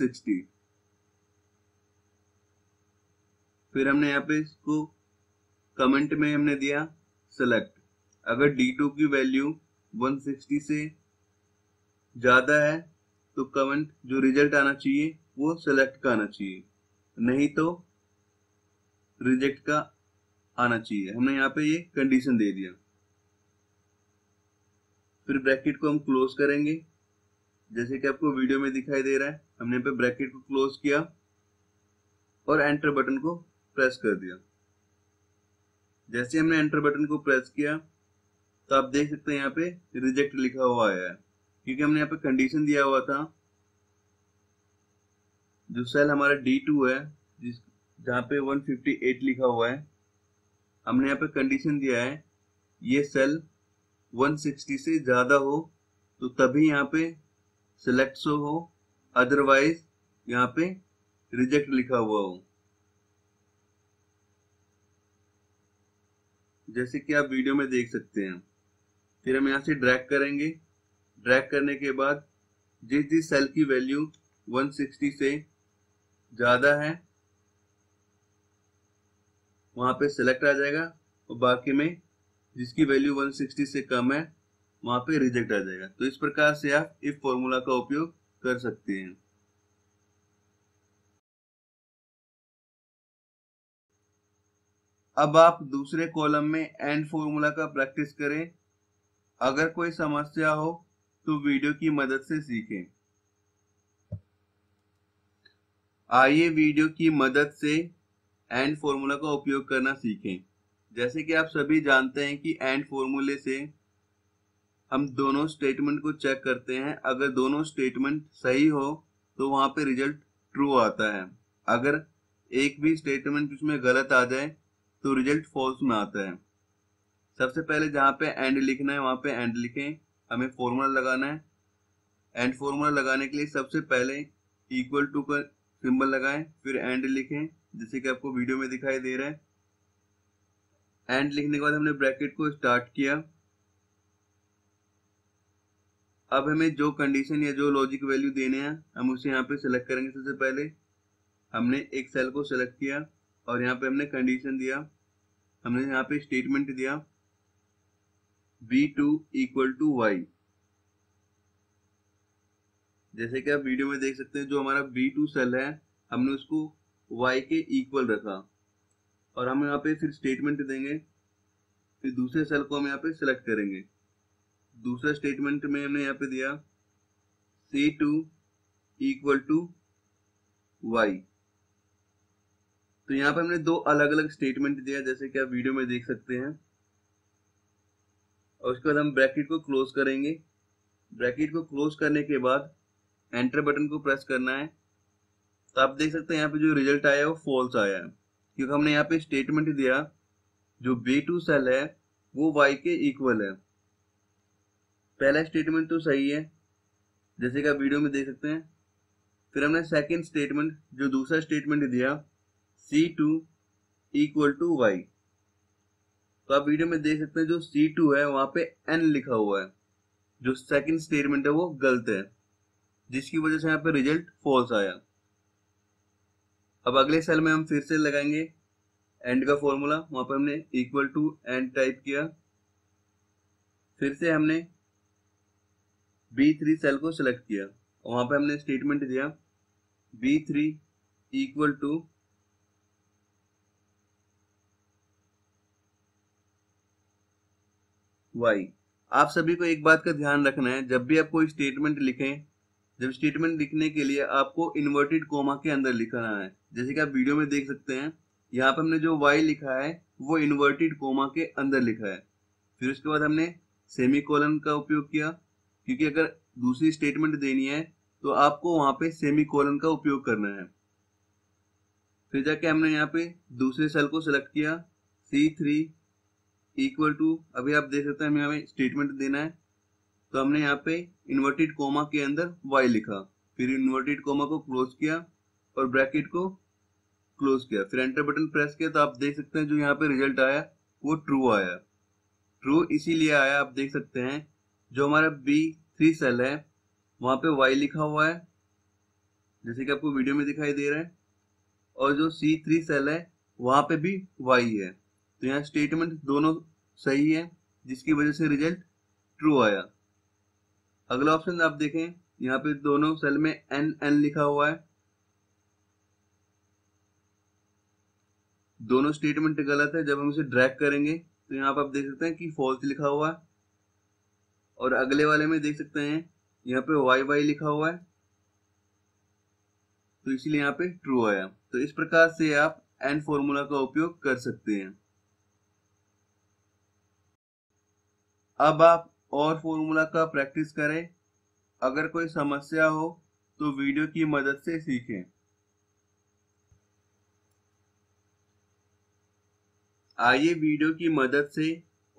फिर हमने यहाँ पे इसको कमेंट में हमने दिया सेलेक्ट अगर डी टू की वैल्यू 160 से ज्यादा है तो कमेंट जो रिजल्ट आना चाहिए वो सेलेक्ट का आना चाहिए नहीं तो रिजेक्ट का आना चाहिए हमने यहाँ पे ये कंडीशन दे दिया फिर ब्रैकेट को हम क्लोज करेंगे जैसे कि आपको वीडियो में दिखाई दे रहा है हमने यहाँ पे ब्रैकेट को क्लोज किया और एंटर बटन को प्रेस कर दिया जैसे हमने एंटर बटन को प्रेस किया तो आप देख सकते हैं यहाँ पे रिजेक्ट लिखा हुआ आया है क्योंकि हमने यहाँ पे कंडीशन दिया हुआ था जो सेल हमारा डी टू है जिस जहाँ पे 158 लिखा हुआ है हमने यहाँ पे कंडीशन दिया है ये सेल 160 से ज़्यादा हो तो तभी यहाँ पे सिलेक्ट सो हो अदरवाइज यहाँ पे रिजेक्ट लिखा हुआ हो जैसे कि आप वीडियो में देख सकते हैं फिर हम यहाँ से ड्रैग करेंगे ड्रैग करने के बाद जिस जिस सेल की वैल्यू 160 से ज़्यादा है वहां पे सेलेक्ट आ जाएगा और बाकी में जिसकी वैल्यू 160 से कम है वहां पे रिजेक्ट आ जाएगा तो इस प्रकार से आप इफ फॉर्मूला का उपयोग कर सकते हैं अब आप दूसरे कॉलम में एंड फॉर्मूला का प्रैक्टिस करें अगर कोई समस्या हो तो वीडियो की मदद से सीखें आइए वीडियो की मदद से एंड फॉर्मूला का उपयोग करना सीखें जैसे कि आप सभी जानते हैं कि एंड फॉर्मूले से हम दोनों स्टेटमेंट को चेक करते हैं अगर दोनों स्टेटमेंट सही हो तो वहां पे रिजल्ट ट्रू आता है अगर एक भी स्टेटमेंट उसमें गलत आ जाए तो रिजल्ट फॉल्स में आता है सबसे पहले जहां पे एंड लिखना है वहां पे एंड लिखें हमें फॉर्मूला लगाना है एंड फॉर्मूला लगाने के लिए सबसे पहले इक्वल टू का सिंबल लगाएं फिर एंड लिखें जैसे कि आपको वीडियो में दिखाई दे रहा है एंड लिखने के बाद हमने ब्रैकेट को स्टार्ट किया अब हमें जो कंडीशन या जो लॉजिक वैल्यू देने हैं हम उसे यहाँ पे सिलेक्ट करेंगे सबसे पहले हमने एक सेल को सिलेक्ट किया और यहाँ पे हमने कंडीशन दिया हमने यहाँ पे स्टेटमेंट दिया B two equal to Y जैसे कि आप वीडियो में देख सकते हैं जो हमारा बी टू सेल है हमने उसको वाई के इक्वल रखा और हम यहाँ पे फिर स्टेटमेंट देंगे फिर दूसरे सेल को हम यहाँ पे सिलेक्ट करेंगे दूसरा स्टेटमेंट में हमने यहाँ पे दिया C two equal to Y तो यहाँ पे हमने दो अलग अलग स्टेटमेंट दिया जैसे कि आप वीडियो में देख सकते हैं और उसके बाद हम ब्रैकेट को क्लोज करेंगे ब्रैकेट को क्लोज करने के बाद एंटर बटन को प्रेस करना है तो आप देख सकते हैं यहाँ पे जो रिजल्ट आया है वो फॉल्स आया है क्योंकि हमने यहाँ पे स्टेटमेंट दिया जो बी टू सेल है वो वाई के इक्वल है पहला स्टेटमेंट तो सही है जैसे कि आप वीडियो में देख सकते हैं फिर हमने सेकेंड स्टेटमेंट जो दूसरा स्टेटमेंट दिया C two equal to Y तो आप वीडियो में देख सकते हैं जो सी टू है वहां पे एन लिखा हुआ है जो सेकंड स्टेटमेंट है वो गलत है जिसकी वजह से यहाँ पे रिजल्ट फॉल्स आया अब अगले सेल में हम फिर से लगाएंगे एंड का फॉर्मूला वहां पर हमने इक्वल टू एंड टाइप किया फिर से हमने बी थ्री सेल को सिलेक्ट किया वहां पर हमने स्टेटमेंट दिया B three equal to Y आप सभी को एक बात का ध्यान रखना है जब भी आप कोई स्टेटमेंट लिखें जब स्टेटमेंट लिखने के लिए आपको इन्वर्टेड कोमा के अंदर लिखना है जैसे कि आप वीडियो में देख सकते हैं यहाँ पर हमने जो वाई लिखा है वो इन्वर्टेड कोमा के अंदर लिखा है फिर उसके बाद हमने सेमी कॉलन का उपयोग किया क्योंकि अगर दूसरी स्टेटमेंट देनी है तो आपको वहां पे सेमी कॉलन का उपयोग करना है फिर जाके हमने यहाँ पे दूसरे सेल को सिलेक्ट किया सी थ्री इक्वल टू अभी आप देख सकते हैं हमें हमें स्टेटमेंट देना है तो हमने यहाँ पे इन्वर्टेड कोमा के अंदर वाई लिखा फिर इन्वर्टेड कोमा को क्लोज किया और ब्रैकेट को क्लोज किया फिर एंटर बटन प्रेस किया तो आप देख सकते हैं जो यहाँ पे रिजल्ट आया वो ट्रू आया ट्रू इसीलिए आया आप देख सकते हैं जो हमारा बी थ्री सेल है वहां पे वाई लिखा हुआ है जैसे कि आपको वीडियो में दिखाई दे रहा है और जो सी थ्री सेल है वहां पे भी वाई है तो यहाँ स्टेटमेंट दोनों सही है जिसकी वजह से रिजल्ट ट्रू आया अगला ऑप्शन आप देखें यहाँ पे दोनों सेल में एन एन लिखा हुआ है दोनों स्टेटमेंट गलत है जब हम इसे ड्रैग करेंगे तो यहाँ पर आप देख सकते हैं कि फॉल्स लिखा हुआ है और अगले वाले में देख सकते हैं यहाँ पे वाई वाई लिखा हुआ है तो इसीलिए यहाँ पे ट्रू आया तो इस प्रकार से आप एन फॉर्मूला का उपयोग कर सकते हैं अब आप और फॉर्मूला का प्रैक्टिस करें अगर कोई समस्या हो तो वीडियो की मदद से सीखें आइए वीडियो की मदद से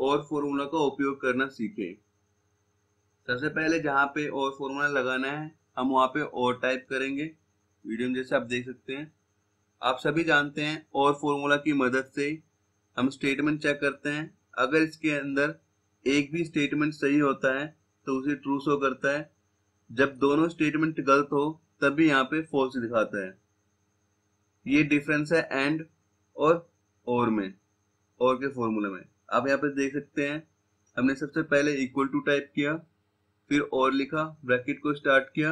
और फॉर्मूला का उपयोग करना सीखें सबसे पहले जहां पे और फॉर्मूला लगाना है हम वहां पे और टाइप करेंगे वीडियो में जैसे आप देख सकते हैं आप सभी जानते हैं और फॉर्मूला की मदद से हम स्टेटमेंट चेक करते हैं अगर इसके अंदर एक भी स्टेटमेंट सही होता है तो उसे ट्रू शो करता है जब दोनों स्टेटमेंट गलत हो तब भी यहाँ पे फॉल्स दिखाता है ये डिफरेंस है एंड और और में और के फॉर्मूले में आप यहाँ पे देख सकते हैं हमने सबसे पहले इक्वल टू टाइप किया फिर और लिखा ब्रैकेट को स्टार्ट किया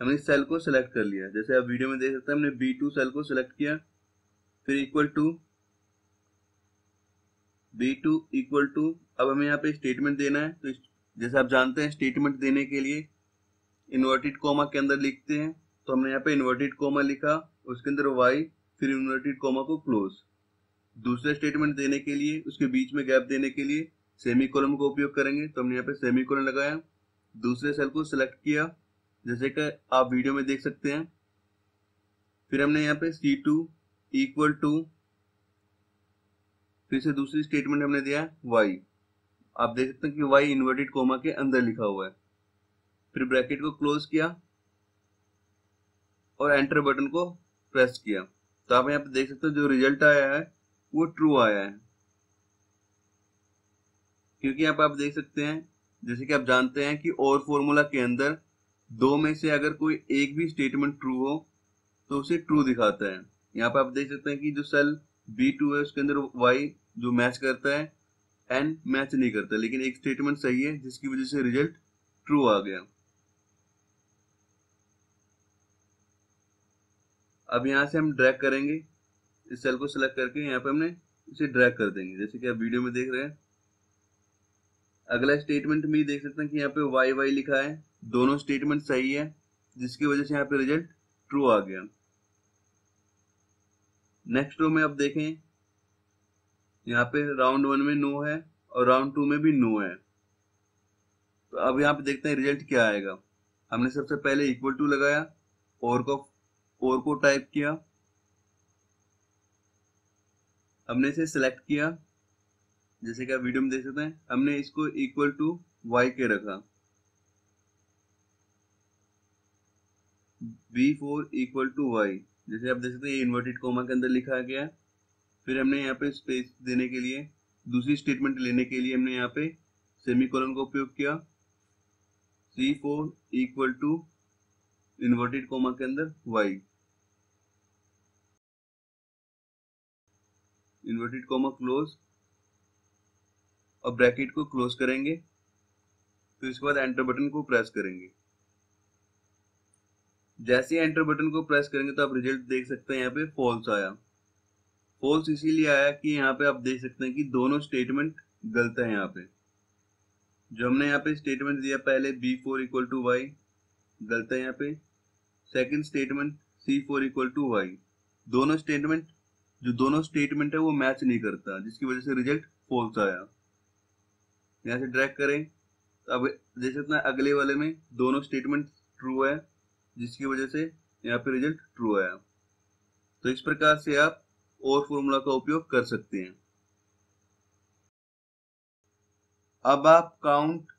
हमने सेल को सिलेक्ट कर लिया जैसे आप वीडियो में देख सकते हैं हमने बी टू सेल को सिलेक्ट किया फिर equal to B two equal to अब हमें यहाँ पे स्टेटमेंट देना है तो जैसे आप जानते हैं स्टेटमेंट देने के लिए इन्वर्टेड कोमा के अंदर लिखते हैं तो हमने यहाँ पे इन्वर्टेड कोमा लिखा उसके अंदर वाई फिर इन्वर्टेड कोमा को क्लोज दूसरा स्टेटमेंट देने के लिए उसके बीच में गैप देने के लिए सेमी कॉलम का उपयोग करेंगे तो हमने यहाँ पे सेमी कॉलम लगाया दूसरे सेल को सिलेक्ट किया जैसे कि आप वीडियो में देख सकते हैं फिर हमने यहाँ पे सी टू इक्वल टू फिर से दूसरी स्टेटमेंट हमने दिया है वाई आप देख सकते हैं कि वाई इन्वर्टेड कोमा के अंदर लिखा हुआ है फिर ब्रैकेट को क्लोज किया और एंटर बटन को प्रेस किया तो आप यहाँ पे देख सकते हो जो रिजल्ट आया है वो ट्रू आया है क्योंकि यहाँ पे आप देख सकते हैं जैसे कि आप जानते हैं कि और फॉर्मूला के अंदर दो में से अगर कोई एक भी स्टेटमेंट ट्रू हो तो उसे ट्रू दिखाता है यहाँ पे आप देख सकते हैं कि जो सेल बी टू है उसके अंदर वाई जो मैच करता है एंड मैच नहीं करता लेकिन एक स्टेटमेंट सही है जिसकी वजह से रिजल्ट ट्रू आ गया अब यहां से हम ड्रैग करेंगे इस सेल को सिलेक्ट करके यहां पे हमने इसे ड्रैग कर देंगे जैसे कि आप वीडियो में देख रहे हैं अगला स्टेटमेंट में देख सकते हैं कि यहाँ पे वाई वाई लिखा है दोनों स्टेटमेंट सही है जिसकी वजह से यहाँ पे रिजल्ट ट्रू आ गया नेक्स्ट रो में आप देखें यहाँ पे राउंड वन में नो है और राउंड टू में भी नो है तो अब यहाँ पे देखते हैं रिजल्ट क्या आएगा हमने सबसे पहले इक्वल टू लगाया और को और को टाइप किया हमने इसे सिलेक्ट किया जैसे कि आप वीडियो में देख सकते हैं हमने इसको इक्वल टू वाई के रखा B four equal to Y जैसे आप देख सकते हैं इन्वर्टेड कॉमा के अंदर लिखा गया है फिर हमने यहाँ पे स्पेस देने के लिए दूसरी स्टेटमेंट लेने के लिए हमने यहाँ पे सेमी कॉलन का उपयोग किया C four equal to inverted comma के अंदर वाई इन्वर्टेड कॉमा क्लोज और ब्रैकेट को क्लोज करेंगे फिर तो इसके बाद एंटर बटन को प्रेस करेंगे जैसे एंटर बटन को प्रेस करेंगे तो आप रिजल्ट देख सकते हैं यहाँ पे फॉल्स आया फोर्स इसीलिए आया कि यहाँ पे आप देख सकते हैं कि दोनों स्टेटमेंट गलत है यहाँ पे जो हमने यहाँ पे स्टेटमेंट दिया पहले B four equal to Y गलत है यहाँ पे second statement C four equal to Y दोनों स्टेटमेंट जो दोनों स्टेटमेंट है वो मैच नहीं करता जिसकी वजह से रिजल्ट फोल्स आया यहाँ से ट्रैक करें तो अब जैसे इतना अगले वाले में दोनों स्टेटमेंट ट्रू है जिसकी वजह से यहाँ पे रिजल्ट ट्रू आया तो इस प्रकार से आप और फॉर्मूला का उपयोग कर सकते हैं अब आप काउंट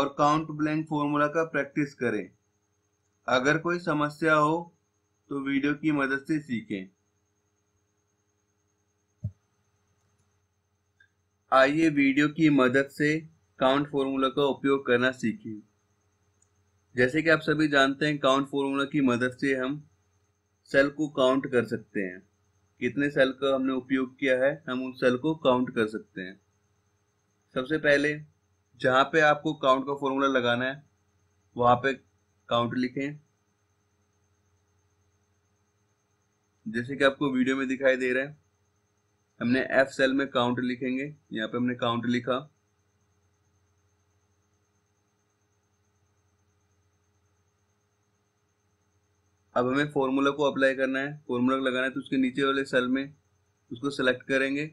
और काउंट ब्लैंक फॉर्मूला का प्रैक्टिस करें अगर कोई समस्या हो तो वीडियो की मदद से सीखें आइए वीडियो की मदद से काउंट फॉर्मूला का उपयोग करना सीखें जैसे कि आप सभी जानते हैं काउंट फॉर्मूला की मदद से हम सेल को काउंट कर सकते हैं कितने सेल का हमने उपयोग किया है हम उन सेल को काउंट कर सकते हैं सबसे पहले जहाँ पे आपको काउंट का फॉर्मूला लगाना है वहां पे काउंट लिखें जैसे कि आपको वीडियो में दिखाई दे रहा है हमने एफ सेल में काउंट लिखेंगे यहाँ पे हमने काउंट लिखा अब हमें फॉर्मूला को अप्लाई करना है फॉर्मूला लगाना है तो उसके नीचे वाले सेल में उसको सेलेक्ट करेंगे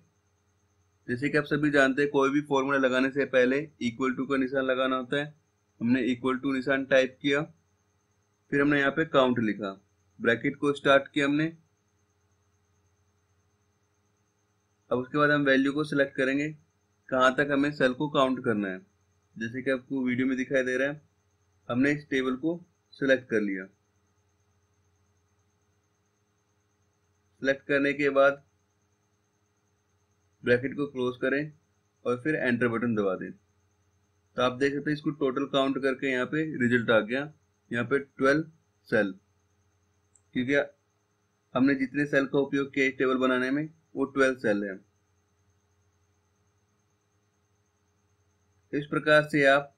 जैसे कि आप सभी जानते हैं कोई भी फॉर्मूला लगाने से पहले इक्वल टू का निशान लगाना होता है हमने इक्वल टू निशान टाइप किया फिर हमने यहाँ पे काउंट लिखा ब्रैकेट को स्टार्ट किया हमने अब उसके बाद हम वैल्यू को सिलेक्ट करेंगे कहाँ तक हमें सेल को काउंट करना है जैसे कि आपको वीडियो में दिखाई दे रहा है हमने इस टेबल को सिलेक्ट कर लिया सेलेक्ट करने के बाद ब्रैकेट को क्लोज करें और फिर एंटर बटन दबा दें तो आप देख सकते हैं इसको टोटल काउंट करके यहाँ पे रिजल्ट आ गया यहाँ पे ट्वेल्व सेल क्योंकि हमने जितने सेल का उपयोग किया इस टेबल बनाने में वो ट्वेल्व सेल है इस प्रकार से आप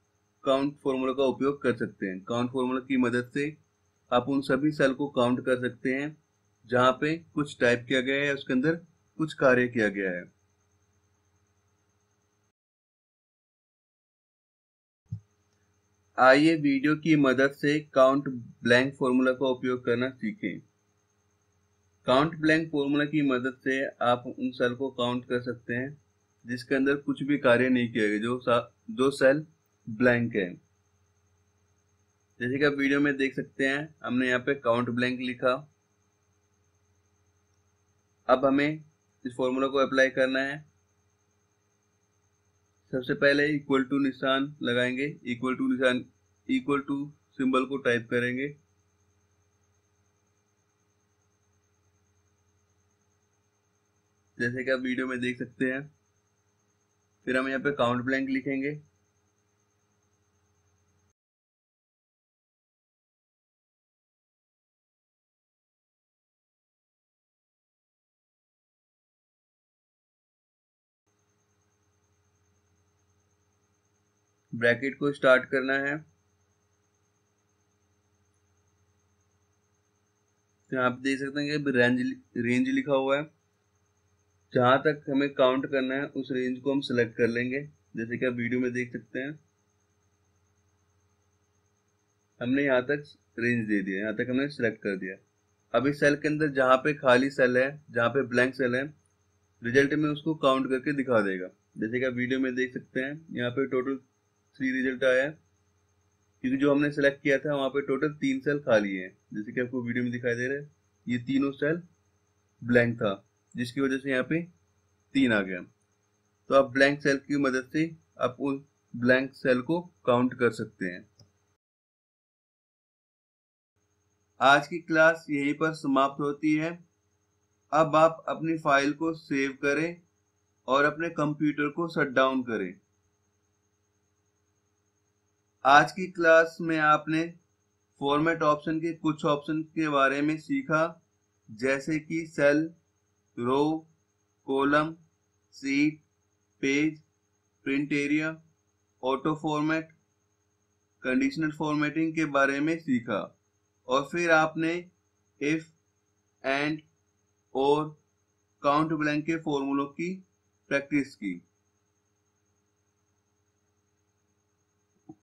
काउंट फॉर्मूला का उपयोग कर सकते हैं काउंट फॉर्मूला की मदद से आप उन सभी सेल को काउंट कर सकते हैं जहां पे कुछ टाइप किया गया है उसके अंदर कुछ कार्य किया गया है आइए वीडियो की मदद से काउंट ब्लैंक फॉर्मूला का उपयोग करना सीखें काउंट ब्लैंक फॉर्मूला की मदद से आप उन सेल को काउंट कर सकते हैं जिसके अंदर कुछ भी कार्य नहीं किया गया जो जो सेल ब्लैंक है जैसे कि आप वीडियो में देख सकते हैं हमने यहाँ पे काउंट ब्लैंक लिखा अब हमें इस फॉर्मूला को अप्लाई करना है सबसे पहले इक्वल टू निशान लगाएंगे इक्वल टू निशान इक्वल टू सिंबल को टाइप करेंगे जैसे कि आप वीडियो में देख सकते हैं फिर हम यहाँ पे काउंट ब्लैंक लिखेंगे ब्रैकेट को स्टार्ट करना है तो यहाँ देख सकते हैं कि रेंज रेंज लिखा हुआ है जहां तक हमें काउंट करना है उस रेंज को हम सिलेक्ट कर लेंगे जैसे कि आप वीडियो में देख सकते हैं हमने यहां तक रेंज दे दिया यहां तक हमने सिलेक्ट कर दिया अब इस सेल के अंदर जहां पे खाली सेल है जहां पे ब्लैंक सेल है रिजल्ट में उसको काउंट करके दिखा देगा जैसे कि आप वीडियो में देख सकते हैं यहाँ पे टोटल थ्री रिजल्ट आया क्योंकि जो हमने सेलेक्ट किया था वहाँ पे टोटल तीन सेल खाली है जैसे कि आपको वीडियो में दिखाई दे रहा है ये तीनों सेल ब्लैंक था जिसकी वजह से यहाँ पे तीन आ गया तो आप ब्लैंक सेल की मदद से आप उन ब्लैंक सेल को काउंट कर सकते हैं आज की क्लास यहीं पर समाप्त होती है अब आप अपनी फाइल को सेव करें और अपने कंप्यूटर को शट डाउन करें आज की क्लास में आपने फॉर्मेट ऑप्शन के कुछ ऑप्शन के बारे में सीखा जैसे कि cell row column sheet page print area auto format conditional formatting के बारे में सीखा और फिर आपने इफ एंड और काउंट ब्लैंक के फॉर्मूलों की प्रैक्टिस की